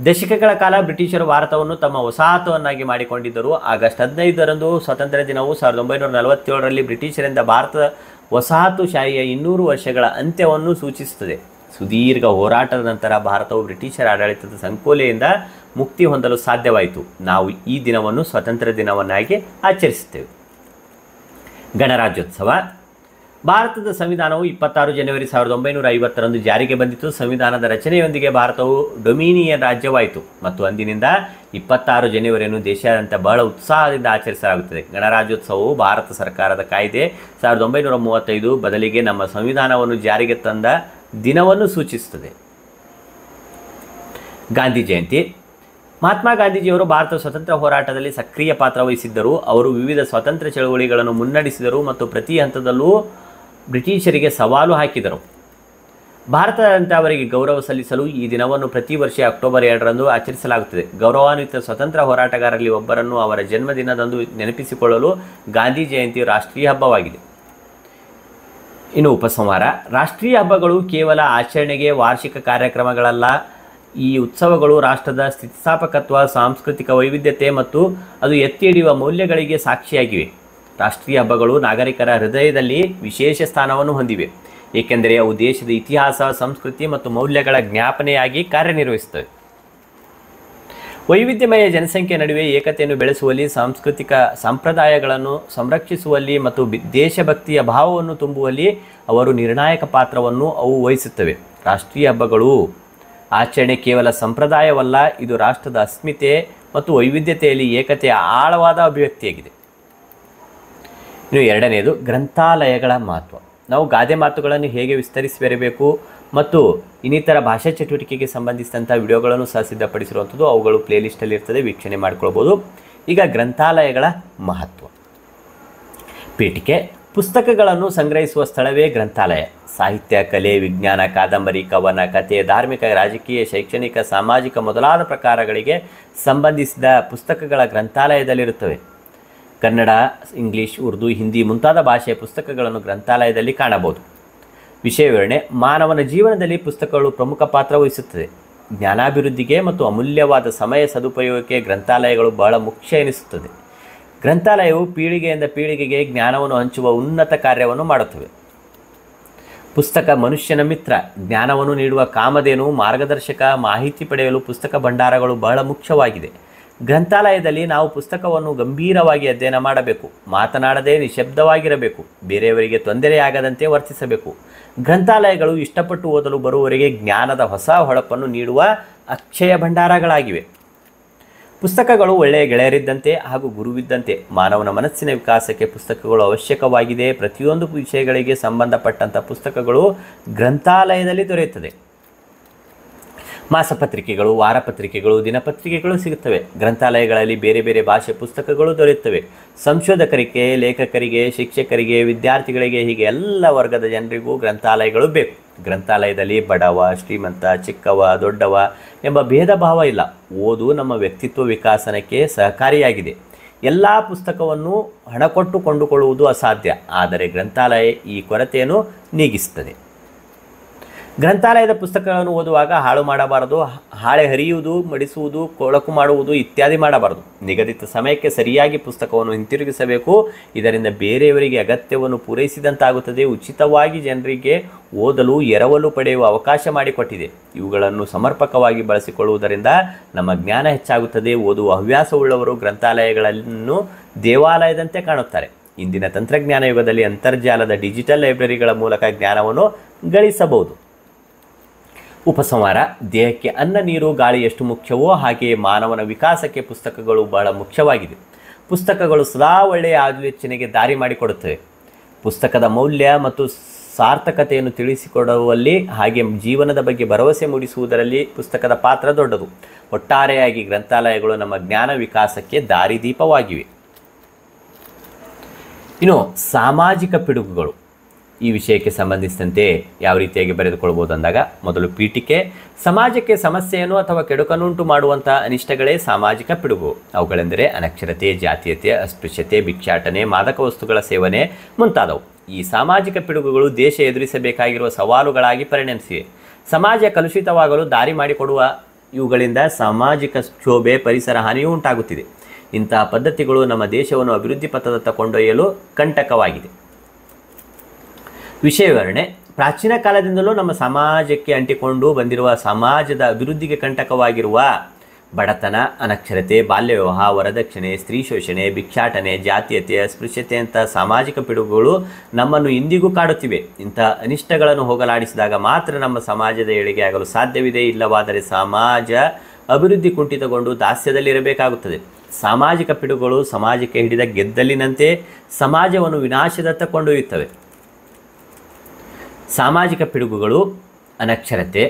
Speaker 1: ದಶಕಗಳ ಕಾಲ ಬ್ರಿಟಿಷರು ಭಾರತವನ್ನು ತಮ್ಮ ವಸಾಹತವನ್ನಾಗಿ ಮಾಡಿಕೊಂಡಿದ್ದರು ಆಗಸ್ಟ್ ಹದಿನೈದರಂದು ಸ್ವಾತಂತ್ರ್ಯ ದಿನವು ಸಾವಿರದ ಒಂಬೈನೂರ ನಲವತ್ತೇಳರಲ್ಲಿ ಬ್ರಿಟಿಷರಿಂದ ಭಾರತದ ವಸಾಹತುಶಾಹಿಯ ಇನ್ನೂರು ವರ್ಷಗಳ ಅಂತ್ಯವನ್ನು ಸೂಚಿಸುತ್ತದೆ ಸುದೀರ್ಘ ಹೋರಾಟದ ನಂತರ ಭಾರತವು ಬ್ರಿಟಿಷರ ಆಡಳಿತದ ಸಂಕೋಲೆಯಿಂದ ಮುಕ್ತಿ ಹೊಂದಲು ಸಾಧ್ಯವಾಯಿತು ನಾವು ಈ ದಿನವನ್ನು ಸ್ವಾತಂತ್ರ್ಯ ದಿನವನ್ನಾಗಿ ಆಚರಿಸುತ್ತೇವೆ ಗಣರಾಜ್ಯೋತ್ಸವ ಭಾರತದ ಸಂವಿಧಾನವು ಇಪ್ಪತ್ತಾರು ಜನವರಿ ಸಾವಿರದ ಒಂಬೈನೂರ ಐವತ್ತರಂದು ಜಾರಿಗೆ ಬಂದಿತ್ತು ಸಂವಿಧಾನದ ರಚನೆಯೊಂದಿಗೆ ಭಾರತವು ಡೊಮಿನಿಯನ್ ರಾಜ್ಯವಾಯಿತು ಮತ್ತು ಅಂದಿನಿಂದ ಇಪ್ಪತ್ತಾರು ಜನವರಿಯನ್ನು ದೇಶಾದ್ಯಂತ ಬಹಳ ಉತ್ಸಾಹದಿಂದ ಆಚರಿಸಲಾಗುತ್ತದೆ ಗಣರಾಜ್ಯೋತ್ಸವವು ಭಾರತ ಸರ್ಕಾರದ ಕಾಯ್ದೆ ಸಾವಿರದ ಒಂಬೈನೂರ ಮೂವತ್ತೈದು ಬದಲಿಗೆ ನಮ್ಮ ಸಂವಿಧಾನವನ್ನು ಜಾರಿಗೆ ತಂದ ದಿನವನ್ನು ಸೂಚಿಸುತ್ತದೆ ಗಾಂಧಿ ಜಯಂತಿ ಮಹಾತ್ಮ ಗಾಂಧೀಜಿಯವರು ಭಾರತ ಸ್ವತಂತ್ರ ಹೋರಾಟದಲ್ಲಿ ಸಕ್ರಿಯ ಪಾತ್ರ ವಹಿಸಿದ್ದರು ಅವರು ವಿವಿಧ ಸ್ವಾತಂತ್ರ್ಯ ಚಳುವಳಿಗಳನ್ನು ಮುನ್ನಡೆಸಿದರು ಮತ್ತು ಪ್ರತಿ ಹಂತದಲ್ಲೂ ಬ್ರಿಟಿಷರಿಗೆ ಸವಾಲು ಹಾಕಿದರು ಭಾರತದಂತೆ ಅವರಿಗೆ ಗೌರವ ಸಲ್ಲಿಸಲು ಈ ದಿನವನ್ನು ಪ್ರತಿ ವರ್ಷ ಅಕ್ಟೋಬರ್ ಎರಡರಂದು ಆಚರಿಸಲಾಗುತ್ತದೆ ಗೌರವಾನ್ವಿತ ಸ್ವತಂತ್ರ ಹೋರಾಟಗಾರರಲ್ಲಿ ಒಬ್ಬರನ್ನು ಅವರ ಜನ್ಮದಿನದಂದು ನೆನಪಿಸಿಕೊಳ್ಳಲು ಗಾಂಧಿ ಜಯಂತಿ ರಾಷ್ಟ್ರೀಯ ಹಬ್ಬವಾಗಿದೆ ಇನ್ನು ಉಪಸಂಹಾರ ರಾಷ್ಟ್ರೀಯ ಹಬ್ಬಗಳು ಕೇವಲ ಆಚರಣೆಗೆ ವಾರ್ಷಿಕ ಕಾರ್ಯಕ್ರಮಗಳಲ್ಲ ಈ ಉತ್ಸವಗಳು ರಾಷ್ಟ್ರದ ಸ್ಥಿತಿಸ್ಥಾಪಕತ್ವ ಸಾಂಸ್ಕೃತಿಕ ವೈವಿಧ್ಯತೆ ಮತ್ತು ಅದು ಎತ್ತಿ ಹಿಡಿಯುವ ಮೌಲ್ಯಗಳಿಗೆ ಸಾಕ್ಷಿಯಾಗಿವೆ ರಾಷ್ಟ್ರೀಯ ಹಬ್ಬಗಳು ನಾಗರಿಕರ ಹೃದಯದಲ್ಲಿ ವಿಶೇಷ ಸ್ಥಾನವನ್ನು ಹೊಂದಿವೆ ಏಕೆಂದರೆ ಅವು ದೇಶದ ಇತಿಹಾಸ ಸಂಸ್ಕೃತಿ ಮತ್ತು ಮೌಲ್ಯಗಳ ಜ್ಞಾಪನೆಯಾಗಿ ಕಾರ್ಯನಿರ್ವಹಿಸುತ್ತವೆ ವೈವಿಧ್ಯಮಯ ಜನಸಂಖ್ಯೆ ನಡುವೆ ಏಕತೆಯನ್ನು ಬೆಳೆಸುವಲ್ಲಿ ಸಾಂಸ್ಕೃತಿಕ ಸಂಪ್ರದಾಯಗಳನ್ನು ಸಂರಕ್ಷಿಸುವಲ್ಲಿ ಮತ್ತು ದೇಶಭಕ್ತಿಯ ಭಾವವನ್ನು ತುಂಬುವಲ್ಲಿ ಅವರು ನಿರ್ಣಾಯಕ ಪಾತ್ರವನ್ನು ಅವು ವಹಿಸುತ್ತವೆ ರಾಷ್ಟ್ರೀಯ ಹಬ್ಬಗಳು ಆಚರಣೆ ಕೇವಲ ಸಂಪ್ರದಾಯವಲ್ಲ ಇದು ರಾಷ್ಟ್ರದ ಅಸ್ಮಿತೆ ಮತ್ತು ವೈವಿಧ್ಯತೆಯಲ್ಲಿ ಏಕತೆಯ ಆಳವಾದ ಅಭಿವ್ಯಕ್ತಿಯಾಗಿದೆ ಇನ್ನು ಎರಡನೆಯದು ಗ್ರಂಥಾಲಯಗಳ ಮಹತ್ವ ನಾವು ಗಾದೆ ಮಾತುಗಳನ್ನು ಹೇಗೆ ವಿಸ್ತರಿಸಿ ಮತ್ತು ಇನ್ನಿತರ ಭಾಷಾ ಚಟುವಟಿಕೆಗೆ ಸಂಬಂಧಿಸಿದಂಥ ವಿಡಿಯೋಗಳನ್ನು ಸಹ ಸಿದ್ಧಪಡಿಸಿರುವಂಥದ್ದು ಅವುಗಳು ಪ್ಲೇಲಿಸ್ಟಲ್ಲಿ ಇರ್ತದೆ ವೀಕ್ಷಣೆ ಮಾಡ್ಕೊಳ್ಬೋದು ಈಗ ಗ್ರಂಥಾಲಯಗಳ ಮಹತ್ವ ಪೀಠಿಕೆ ಪುಸ್ತಕಗಳನ್ನು ಸಂಗ್ರಹಿಸುವ ಸ್ಥಳವೇ ಗ್ರಂಥಾಲಯ ಸಾಹಿತ್ಯ ಕಲೆ ವಿಜ್ಞಾನ ಕಾದಂಬರಿ ಕವನ ಕಥೆ ಧಾರ್ಮಿಕ ರಾಜಕೀಯ ಶೈಕ್ಷಣಿಕ ಸಾಮಾಜಿಕ ಮೊದಲಾದ ಪ್ರಕಾರಗಳಿಗೆ ಸಂಬಂಧಿಸಿದ ಪುಸ್ತಕಗಳ ಗ್ರಂಥಾಲಯದಲ್ಲಿರುತ್ತವೆ ಕನ್ನಡ ಇಂಗ್ಲೀಷ್ ಉರ್ದು ಹಿಂದಿ ಮುಂತಾದ ಭಾಷೆಯ ಪುಸ್ತಕಗಳನ್ನು ಗ್ರಂಥಾಲಯದಲ್ಲಿ ಕಾಣಬಹುದು ವಿಷಯ ವಿವರಣೆ ಮಾನವನ ಜೀವನದಲ್ಲಿ ಪುಸ್ತಕಗಳು ಪ್ರಮುಖ ಪಾತ್ರ ವಹಿಸುತ್ತದೆ ಜ್ಞಾನಾಭಿವೃದ್ಧಿಗೆ ಮತ್ತು ಅಮೂಲ್ಯವಾದ ಸಮಯ ಸದುಪಯೋಗಕ್ಕೆ ಗ್ರಂಥಾಲಯಗಳು ಬಹಳ ಮುಖ್ಯ ಎನಿಸುತ್ತದೆ ಗ್ರಂಥಾಲಯವು ಪೀಳಿಗೆಯಿಂದ ಪೀಳಿಗೆಗೆ ಜ್ಞಾನವನ್ನು ಹಂಚುವ ಉನ್ನತ ಕಾರ್ಯವನ್ನು ಮಾಡುತ್ತವೆ ಪುಸ್ತಕ ಮನುಷ್ಯನ ಮಿತ್ರ ಜ್ಞಾನವನ್ನು ನೀಡುವ ಕಾಮಧೇನು ಮಾರ್ಗದರ್ಶಕ ಮಾಹಿತಿ ಪಡೆಯಲು ಪುಸ್ತಕ ಭಂಡಾರಗಳು ಬಹಳ ಮುಖ್ಯವಾಗಿದೆ ಗ್ರಂಥಾಲಯದಲ್ಲಿ ನಾವು ಪುಸ್ತಕವನ್ನು ಗಂಭೀರವಾಗಿ ಅಧ್ಯಯನ ಮಾಡಬೇಕು ಮಾತನಾಡದೇ ನಿಶಬ್ದವಾಗಿರಬೇಕು ಬೇರೆಯವರಿಗೆ ತೊಂದರೆಯಾಗದಂತೆ ವರ್ತಿಸಬೇಕು ಗ್ರಂಥಾಲಯಗಳು ಇಷ್ಟಪಟ್ಟು ಓದಲು ಬರುವವರಿಗೆ ಜ್ಞಾನದ ಹೊಸ ಹೊಳಪನ್ನು ನೀಡುವ ಅಕ್ಷಯ ಭಂಡಾರಗಳಾಗಿವೆ ಪುಸ್ತಕಗಳು ಒಳ್ಳೆಯ ಗೆಳೆಯರಿದ್ದಂತೆ ಹಾಗೂ ಗುರುವಿದ್ದಂತೆ ಮಾನವನ ಮನಸ್ಸಿನ ವಿಕಾಸಕ್ಕೆ ಪುಸ್ತಕಗಳು ಅವಶ್ಯಕವಾಗಿದೆ ಪ್ರತಿಯೊಂದು ವಿಷಯಗಳಿಗೆ ಸಂಬಂಧಪಟ್ಟಂಥ ಪುಸ್ತಕಗಳು ಗ್ರಂಥಾಲಯದಲ್ಲಿ ದೊರೆಯುತ್ತದೆ ಮಾಸಪತ್ರಿಕೆಗಳು ವಾರಪತ್ರಿಕೆಗಳು ದಿನಪತ್ರಿಕೆಗಳು ಸಿಗುತ್ತವೆ ಗ್ರಂಥಾಲಯಗಳಲ್ಲಿ ಬೇರೆ ಬೇರೆ ಭಾಷೆ ಪುಸ್ತಕಗಳು ದೊರೆಯುತ್ತವೆ ಸಂಶೋಧಕರಿಗೆ ಲೇಖಕರಿಗೆ ಶಿಕ್ಷಕರಿಗೆ ವಿದ್ಯಾರ್ಥಿಗಳಿಗೆ ಹೀಗೆ ಎಲ್ಲ ವರ್ಗದ ಜನರಿಗೂ ಗ್ರಂಥಾಲಯಗಳು ಬೇಕು ಗ್ರಂಥಾಲಯದಲ್ಲಿ ಬಡವ ಶ್ರೀಮಂತ ಚಿಕ್ಕವ ದೊಡ್ಡವ ಎಂಬ ಭೇದ ಭಾವ ಇಲ್ಲ ಓದು ನಮ್ಮ ವ್ಯಕ್ತಿತ್ವ ವಿಕಾಸನಕ್ಕೆ ಸಹಕಾರಿಯಾಗಿದೆ ಎಲ್ಲ ಪುಸ್ತಕವನ್ನು ಹಣ ಕೊಟ್ಟು ಕೊಂಡುಕೊಳ್ಳುವುದು ಅಸಾಧ್ಯ ಆದರೆ ಗ್ರಂಥಾಲಯ ಈ ಕೊರತೆಯನ್ನು ನೀಗಿಸುತ್ತದೆ ಗ್ರಂಥಾಲಯದ ಪುಸ್ತಕಗಳನ್ನು ಓದುವಾಗ ಹಾಳು ಮಾಡಬಾರದು ಹಾಳೆ ಹರಿಯುವುದು ಮಡಿಸುವುದು ಕೊಳಕು ಮಾಡುವುದು ಇತ್ಯಾದಿ ಮಾಡಬಾರದು ನಿಗದಿತ ಸಮಯಕ್ಕೆ ಸರಿಯಾಗಿ ಪುಸ್ತಕವನ್ನು ಹಿಂತಿರುಗಿಸಬೇಕು ಇದರಿಂದ ಬೇರೆಯವರಿಗೆ ಅಗತ್ಯವನ್ನು ಪೂರೈಸಿದಂತಾಗುತ್ತದೆ ಉಚಿತವಾಗಿ ಜನರಿಗೆ ಓದಲು ಎರವಲು ಪಡೆಯುವ ಅವಕಾಶ ಮಾಡಿಕೊಟ್ಟಿದೆ ಇವುಗಳನ್ನು ಸಮರ್ಪಕವಾಗಿ ಬಳಸಿಕೊಳ್ಳುವುದರಿಂದ ನಮ್ಮ ಜ್ಞಾನ ಹೆಚ್ಚಾಗುತ್ತದೆ ಓದುವ ಹವ್ಯಾಸವುಳ್ಳವರು ಗ್ರಂಥಾಲಯಗಳನ್ನು ದೇವಾಲಯದಂತೆ ಕಾಣುತ್ತಾರೆ ಇಂದಿನ ತಂತ್ರಜ್ಞಾನ ಯುಗದಲ್ಲಿ ಅಂತರ್ಜಾಲದ ಡಿಜಿಟಲ್ ಲೈಬ್ರರಿಗಳ ಮೂಲಕ ಜ್ಞಾನವನ್ನು ಗಳಿಸಬಹುದು ಉಪಸಂಹಾರ ದೇಹಕ್ಕೆ ಅನ್ನ ನೀರು ಗಾಳಿ ಎಷ್ಟು ಮುಖ್ಯವೋ ಹಾಗೆಯೇ ಮಾನವನ ವಿಕಾಸಕ್ಕೆ ಪುಸ್ತಕಗಳು ಬಹಳ ಮುಖ್ಯವಾಗಿದೆ ಪುಸ್ತಕಗಳು ಸದಾ ಒಳ್ಳೆಯ ಆಲೋಚನೆಗೆ ದಾರಿ ಮಾಡಿಕೊಡುತ್ತವೆ ಪುಸ್ತಕದ ಮೌಲ್ಯ ಮತ್ತು ಸಾರ್ಥಕತೆಯನ್ನು ತಿಳಿಸಿಕೊಡುವಲ್ಲಿ ಹಾಗೆ ಜೀವನದ ಬಗ್ಗೆ ಭರವಸೆ ಮೂಡಿಸುವುದರಲ್ಲಿ ಪುಸ್ತಕದ ಪಾತ್ರ ದೊಡ್ಡದು ಒಟ್ಟಾರೆಯಾಗಿ ಗ್ರಂಥಾಲಯಗಳು ನಮ್ಮ ಜ್ಞಾನ ವಿಕಾಸಕ್ಕೆ ದಾರಿದೀಪವಾಗಿವೆ ಇನ್ನು ಸಾಮಾಜಿಕ ಪಿಡುಗುಗಳು ಈ ವಿಷಯಕ್ಕೆ ಸಂಬಂಧಿಸಿದಂತೆ ಯಾವ ರೀತಿಯಾಗಿ ಬರೆದುಕೊಳ್ಬೋದು ಅಂದಾಗ ಮೊದಲು ಪೀಠಿಕೆ ಸಮಾಜಕ್ಕೆ ಸಮಸ್ಯೆಯನ್ನು ಅಥವಾ ಕೆಡುಕನ್ನುಂಟು ಮಾಡುವಂತಹ ಅನಿಷ್ಟಗಳೇ ಸಾಮಾಜಿಕ ಪಿಡುಗು ಅವುಗಳೆಂದರೆ ಅನಕ್ಷರತೆ ಜಾತೀಯತೆ ಅಸ್ಪೃಶ್ಯತೆ ಭಿಕ್ಷಾಟನೆ ಮಾದಕ ವಸ್ತುಗಳ ಸೇವನೆ ಮುಂತಾದವು ಈ ಸಾಮಾಜಿಕ ಪಿಡುಗುಗಳು ದೇಶ ಎದುರಿಸಬೇಕಾಗಿರುವ ಸವಾಲುಗಳಾಗಿ ಪರಿಣಮಿಸಿವೆ ಸಮಾಜ ಕಲುಷಿತವಾಗಲು ದಾರಿ ಮಾಡಿಕೊಡುವ ಇವುಗಳಿಂದ ಸಾಮಾಜಿಕ ಕ್ಷೋಭೆ ಪರಿಸರ ಹಾನಿಯೂ ಉಂಟಾಗುತ್ತಿದೆ ಇಂತಹ ಪದ್ಧತಿಗಳು ನಮ್ಮ ದೇಶವನ್ನು ಅಭಿವೃದ್ಧಿ ಪಥದತ್ತ ಕೊಂಡೊಯ್ಯಲು ಕಂಟಕವಾಗಿದೆ ವಿಷಯ ವಿವರಣೆ ಪ್ರಾಚೀನ ಕಾಲದಿಂದಲೂ ನಮ್ಮ ಸಮಾಜಕ್ಕೆ ಅಂಟಿಕೊಂಡು ಬಂದಿರುವ ಸಮಾಜದ ಅಭಿವೃದ್ಧಿಗೆ ಕಂಟಕವಾಗಿರುವ ಬಡತನ ಅನಕ್ಷರತೆ ಬಾಲ್ಯ ವಿವಾಹ ವರದಕ್ಷಿಣೆ ಸ್ತ್ರೀ ಶೋಷಣೆ ಭಿಕ್ಷಾಟನೆ ಜಾತೀಯತೆ ಅಸ್ಪೃಶ್ಯತೆಯಂಥ ಸಾಮಾಜಿಕ ಪಿಡುಗುಗಳು ನಮ್ಮನ್ನು ಇಂದಿಗೂ ಕಾಡುತ್ತಿವೆ ಇಂಥ ಅನಿಷ್ಟಗಳನ್ನು ಹೋಗಲಾಡಿಸಿದಾಗ ಮಾತ್ರ ನಮ್ಮ ಸಮಾಜದ ಏಳಿಗೆ ಆಗಲು ಸಾಧ್ಯವಿದೆ ಇಲ್ಲವಾದರೆ ಸಮಾಜ ಅಭಿವೃದ್ಧಿ ಕುಂಠಿತಗೊಂಡು ದಾಸ್ಯದಲ್ಲಿರಬೇಕಾಗುತ್ತದೆ ಸಾಮಾಜಿಕ ಪಿಡುಗುಗಳು ಸಮಾಜಕ್ಕೆ ಹಿಡಿದ ಗೆದ್ದಲಿನಂತೆ ಸಮಾಜವನ್ನು ವಿನಾಶದತ್ತ ಕೊಂಡೊಯ್ಯುತ್ತವೆ ಸಾಮಾಜಿಕ ಪಿಡುಗುಗಳು ಅನಕ್ಷರತೆ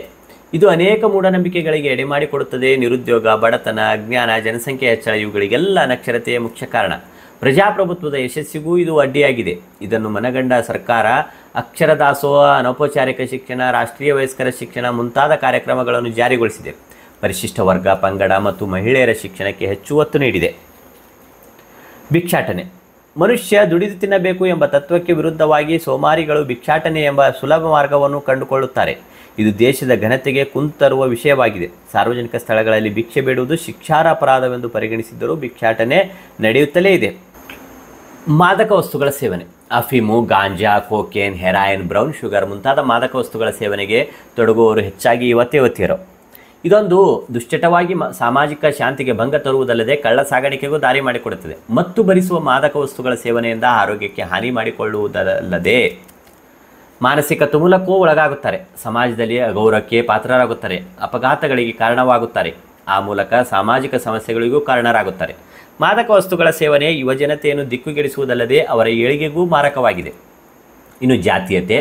Speaker 1: ಇದು ಅನೇಕ ಮೂಢನಂಬಿಕೆಗಳಿಗೆ ಎಡೆಮಾಡಿಕೊಡುತ್ತದೆ ನಿರುದ್ಯೋಗ ಬಡತನ ಅಜ್ಞಾನ ಜನಸಂಖ್ಯೆ ಹೆಚ್ಚಳ ಇವುಗಳಿಗೆಲ್ಲ ಅನಕ್ಷರತೆಯ ಮುಖ್ಯ ಕಾರಣ ಪ್ರಜಾಪ್ರಭುತ್ವದ ಯಶಸ್ಸಿಗೂ ಇದು ಅಡ್ಡಿಯಾಗಿದೆ ಇದನ್ನು ಮನಗಂಡ ಸರ್ಕಾರ ಅಕ್ಷರ ದಾಸೋಹ ಅನೌಪಚಾರಿಕ ಶಿಕ್ಷಣ ರಾಷ್ಟ್ರೀಯ ವಯಸ್ಕರ ಶಿಕ್ಷಣ ಮುಂತಾದ ಕಾರ್ಯಕ್ರಮಗಳನ್ನು ಜಾರಿಗೊಳಿಸಿದೆ ಪರಿಶಿಷ್ಟ ವರ್ಗ ಪಂಗಡ ಮತ್ತು ಮಹಿಳೆಯರ ಶಿಕ್ಷಣಕ್ಕೆ ಹೆಚ್ಚು ಒತ್ತು ನೀಡಿದೆ ಭಿಕ್ಷಾಟನೆ ಮನುಷ್ಯ ದುಡಿದು ತಿನ್ನಬೇಕು ಎಂಬ ತತ್ವಕ್ಕೆ ವಿರುದ್ಧವಾಗಿ ಸೋಮಾರಿಗಳು ಭಿಕ್ಷಾಟನೆ ಎಂಬ ಸುಲಭ ಮಾರ್ಗವನ್ನು ಕಂಡುಕೊಳ್ಳುತ್ತಾರೆ ಇದು ದೇಶದ ಘನತೆಗೆ ಕುಂತರುವ ವಿಷಯವಾಗಿದೆ ಸಾರ್ವಜನಿಕ ಸ್ಥಳಗಳಲ್ಲಿ ಭಿಕ್ಷೆ ಬೇಡುವುದು ಶಿಕ್ಷಾರ ಅಪರಾಧವೆಂದು ಪರಿಗಣಿಸಿದ್ದರೂ ಭಿಕ್ಷಾಟನೆ ನಡೆಯುತ್ತಲೇ ಇದೆ ಮಾದಕ ವಸ್ತುಗಳ ಸೇವನೆ ಅಫಿಮು ganja cocaine heroin brown sugar ಮುಂತಾದ ಮಾದಕ ವಸ್ತುಗಳ ಸೇವನೆಗೆ ತೊಡಗುವವರು ಹೆಚ್ಚಾಗಿ ಯುವತಿ ಯುವತಿಯರು ಇದೊಂದು ದುಶ್ಚಟವಾಗಿ ಸಾಮಾಜಿಕ ಶಾಂತಿಗೆ ಭಂಗ ತರುವುದಲ್ಲದೆ ಕಳ್ಳ ಸಾಗಾಣಿಕೆಗೂ ದಾರಿ ಮಾಡಿಕೊಡುತ್ತದೆ ಮತ್ತು ಭರಿಸುವ ಮಾದಕ ವಸ್ತುಗಳ ಸೇವನೆಯಿಂದ ಆರೋಗ್ಯಕ್ಕೆ ಹಾನಿ ಮಾಡಿಕೊಳ್ಳುವುದಲ್ಲದೆ ಮಾನಸಿಕ ತುಮುಲಕ್ಕೂ ಒಳಗಾಗುತ್ತಾರೆ ಸಮಾಜದಲ್ಲಿ ಅಗೌರವಕ್ಕೆ ಪಾತ್ರರಾಗುತ್ತಾರೆ ಅಪಘಾತಗಳಿಗೆ ಕಾರಣವಾಗುತ್ತಾರೆ ಆ ಮೂಲಕ ಸಾಮಾಜಿಕ ಸಮಸ್ಯೆಗಳಿಗೂ ಕಾರಣರಾಗುತ್ತಾರೆ ಮಾದಕ ವಸ್ತುಗಳ ಸೇವನೆ ಯುವಜನತೆಯನ್ನು ದಿಕ್ಕುಗೆಡಿಸುವುದಲ್ಲದೆ ಅವರ ಏಳಿಗೆಗೂ ಮಾರಕವಾಗಿದೆ ಇನ್ನು ಜಾತೀಯತೆ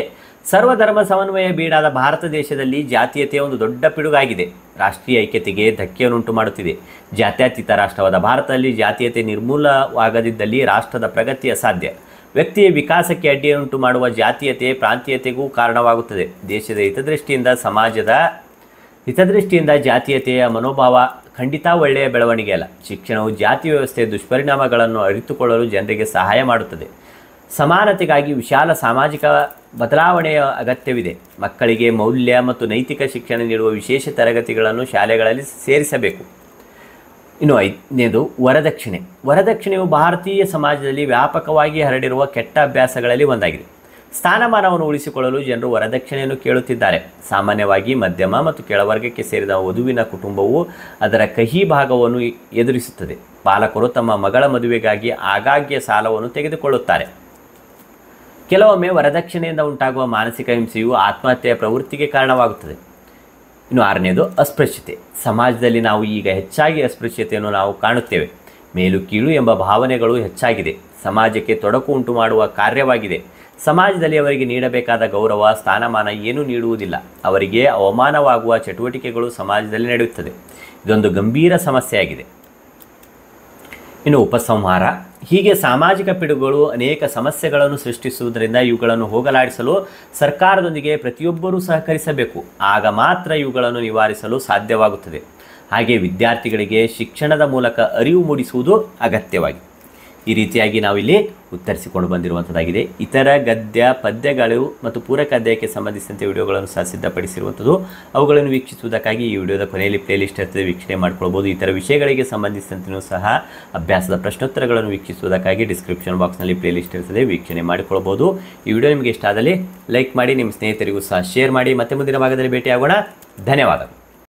Speaker 1: ಸರ್ವಧರ್ಮ ಸಮನ್ವಯ ಬೀಡಾದ ಭಾರತ ದೇಶದಲ್ಲಿ ಜಾತೀಯತೆಯ ಒಂದು ದೊಡ್ಡ ಪಿಡುಗಾಗಿದೆ ರಾಷ್ಟ್ರೀಯ ಐಕ್ಯತೆಗೆ ಧಕ್ಕೆಯನ್ನುಂಟು ಮಾಡುತ್ತಿದೆ ಜಾತ್ಯತೀತ ರಾಷ್ಟ್ರವಾದ ಭಾರತದಲ್ಲಿ ಜಾತೀಯತೆ ನಿರ್ಮೂಲವಾಗದಿದ್ದಲ್ಲಿ ರಾಷ್ಟ್ರದ ಪ್ರಗತಿ ಅಸಾಧ್ಯ ವ್ಯಕ್ತಿಯ ವಿಕಾಸಕ್ಕೆ ಅಡ್ಡಿಯನ್ನುಂಟು ಮಾಡುವ ಜಾತೀಯತೆ ಪ್ರಾಂತೀಯತೆಗೂ ಕಾರಣವಾಗುತ್ತದೆ ದೇಶದ ಹಿತದೃಷ್ಟಿಯಿಂದ ಸಮಾಜದ ಹಿತದೃಷ್ಟಿಯಿಂದ ಜಾತೀಯತೆಯ ಮನೋಭಾವ ಖಂಡಿತ ಒಳ್ಳೆಯ ಬೆಳವಣಿಗೆ ಅಲ್ಲ ಶಿಕ್ಷಣವು ಜಾತಿ ವ್ಯವಸ್ಥೆಯ ದುಷ್ಪರಿಣಾಮಗಳನ್ನು ಅರಿತುಕೊಳ್ಳಲು ಜನರಿಗೆ ಸಹಾಯ ಮಾಡುತ್ತದೆ ಸಮಾನತೆಗಾಗಿ ವಿಶಾಲ ಸಾಮಾಜಿಕ ಬದಲಾವಣೆಯ ಅಗತ್ಯವಿದೆ ಮಕ್ಕಳಿಗೆ ಮೌಲ್ಯ ಮತ್ತು ನೈತಿಕ ಶಿಕ್ಷಣ ನೀಡುವ ವಿಶೇಷ ತರಗತಿಗಳನ್ನು ಶಾಲೆಗಳಲ್ಲಿ ಸೇರಿಸಬೇಕು ಇನ್ನು ಐದನೇದು ವರದಕ್ಷಿಣೆ ವರದಕ್ಷಿಣೆಯು ಭಾರತೀಯ ಸಮಾಜದಲ್ಲಿ ವ್ಯಾಪಕವಾಗಿ ಹರಡಿರುವ ಕೆಟ್ಟ ಅಭ್ಯಾಸಗಳಲ್ಲಿ ಒಂದಾಗಿದೆ ಸ್ಥಾನಮಾನವನ್ನು ಉಳಿಸಿಕೊಳ್ಳಲು ಜನರು ವರದಕ್ಷಿಣೆಯನ್ನು ಕೇಳುತ್ತಿದ್ದಾರೆ ಸಾಮಾನ್ಯವಾಗಿ ಮಧ್ಯಮ ಮತ್ತು ಕೆಳವರ್ಗಕ್ಕೆ ಸೇರಿದ ವಧುವಿನ ಕುಟುಂಬವು ಅದರ ಕಹಿ ಭಾಗವನ್ನು ಎದುರಿಸುತ್ತದೆ ಪಾಲಕರು ತಮ್ಮ ಮಗಳ ಮದುವೆಗಾಗಿ ಆಗಾಗ್ಗೆ ಸಾಲವನ್ನು ತೆಗೆದುಕೊಳ್ಳುತ್ತಾರೆ ಕೆಲವೊಮ್ಮೆ ವರದಕ್ಷಿಣೆಯಿಂದ ಉಂಟಾಗುವ ಮಾನಸಿಕ ಹಿಂಸೆಯು ಆತ್ಮಹತ್ಯೆಯ ಪ್ರವೃತ್ತಿಗೆ ಕಾರಣವಾಗುತ್ತದೆ ಇನ್ನು ಆರನೇದು ಅಸ್ಪೃಶ್ಯತೆ ಸಮಾಜದಲ್ಲಿ ನಾವು ಈಗ ಹೆಚ್ಚಾಗಿ ಅಸ್ಪೃಶ್ಯತೆಯನ್ನು ನಾವು ಕಾಣುತ್ತೇವೆ ಮೇಲು ಕೀಳು ಎಂಬ ಭಾವನೆಗಳು ಹೆಚ್ಚಾಗಿದೆ ಸಮಾಜಕ್ಕೆ ತೊಡಕು ಉಂಟು ಮಾಡುವ ಕಾರ್ಯವಾಗಿದೆ ಸಮಾಜದಲ್ಲಿ ಅವರಿಗೆ ನೀಡಬೇಕಾದ ಗೌರವ ಸ್ಥಾನಮಾನ ಏನೂ ನೀಡುವುದಿಲ್ಲ ಅವರಿಗೆ ಅವಮಾನವಾಗುವ ಚಟುವಟಿಕೆಗಳು ಸಮಾಜದಲ್ಲಿ ನಡೆಯುತ್ತದೆ ಇದೊಂದು ಗಂಭೀರ ಸಮಸ್ಯೆಯಾಗಿದೆ ಇನ್ನು ಉಪಸಂಹಾರ ಹೀಗೆ ಸಾಮಾಜಿಕ ಪಿಡುಗಳು ಅನೇಕ ಸಮಸ್ಯೆಗಳನ್ನು ಸೃಷ್ಟಿಸುವುದರಿಂದ ಇವುಗಳನ್ನು ಹೋಗಲಾಡಿಸಲು ಸರ್ಕಾರದೊಂದಿಗೆ ಪ್ರತಿಯೊಬ್ಬರೂ ಸಹಕರಿಸಬೇಕು ಆಗ ಮಾತ್ರ ಇವುಗಳನ್ನು ನಿವಾರಿಸಲು ಸಾಧ್ಯವಾಗುತ್ತದೆ ಹಾಗೆ ವಿದ್ಯಾರ್ಥಿಗಳಿಗೆ ಶಿಕ್ಷಣದ ಮೂಲಕ ಅರಿವು ಮೂಡಿಸುವುದು ಅಗತ್ಯವಾಗಿದೆ ಈ ರೀತಿಯಾಗಿ ನಾವಿಲ್ಲಿ ಉತ್ತರಿಸಿಕೊಂಡು ಬಂದಿರುವಂಥದ್ದಾಗಿದೆ ಇತರ ಗದ್ಯ ಪದ್ಯಗಳು ಮತ್ತು ಪೂರಕ ಅಧ್ಯಾಯಕ್ಕೆ ಸಂಬಂಧಿಸಿದಂತೆ ವಿಡಿಯೋಗಳನ್ನು ಸಹ ಸಿದ್ಧಪಡಿಸಿರುವಂಥದ್ದು ಅವುಗಳನ್ನು ವೀಕ್ಷಿಸುವುದಕ್ಕಾಗಿ ಈ ವಿಡಿಯೋದ ಕೊನೆಯಲ್ಲಿ ಪ್ಲೇಲಿಸ್ಟ್ ಇರ್ತದೆ ವೀಕ್ಷಣೆ ಮಾಡ್ಕೊಳ್ಬೋದು ಇತರ ವಿಷಯಗಳಿಗೆ ಸಂಬಂಧಿಸಿದಂತೆಯೂ ಸಹ ಅಭ್ಯಾಸದ ಪ್ರಶ್ನೋತ್ತರಗಳನ್ನು ವೀಕ್ಷಿಸುವುದಕ್ಕಾಗಿ ಡಿಸ್ಕ್ರಿಪ್ಷನ್ ಬಾಕ್ಸ್ನಲ್ಲಿ ಪ್ಲೇಲಿಸ್ಟ್ ಇರ್ತದೆ ವೀಕ್ಷಣೆ ಮಾಡಿಕೊಳ್ಬೋದು ಈ ವಿಡಿಯೋ ನಿಮಗೆ ಇಷ್ಟ ಆದಲ್ಲಿ ಲೈಕ್ ಮಾಡಿ ನಿಮ್ಮ ಸ್ನೇಹಿತರಿಗೂ ಸಹ ಶೇರ್ ಮಾಡಿ ಮತ್ತೆ ಮುಂದಿನ ಭಾಗದಲ್ಲಿ ಭೇಟಿಯಾಗೋಣ ಧನ್ಯವಾದಗಳು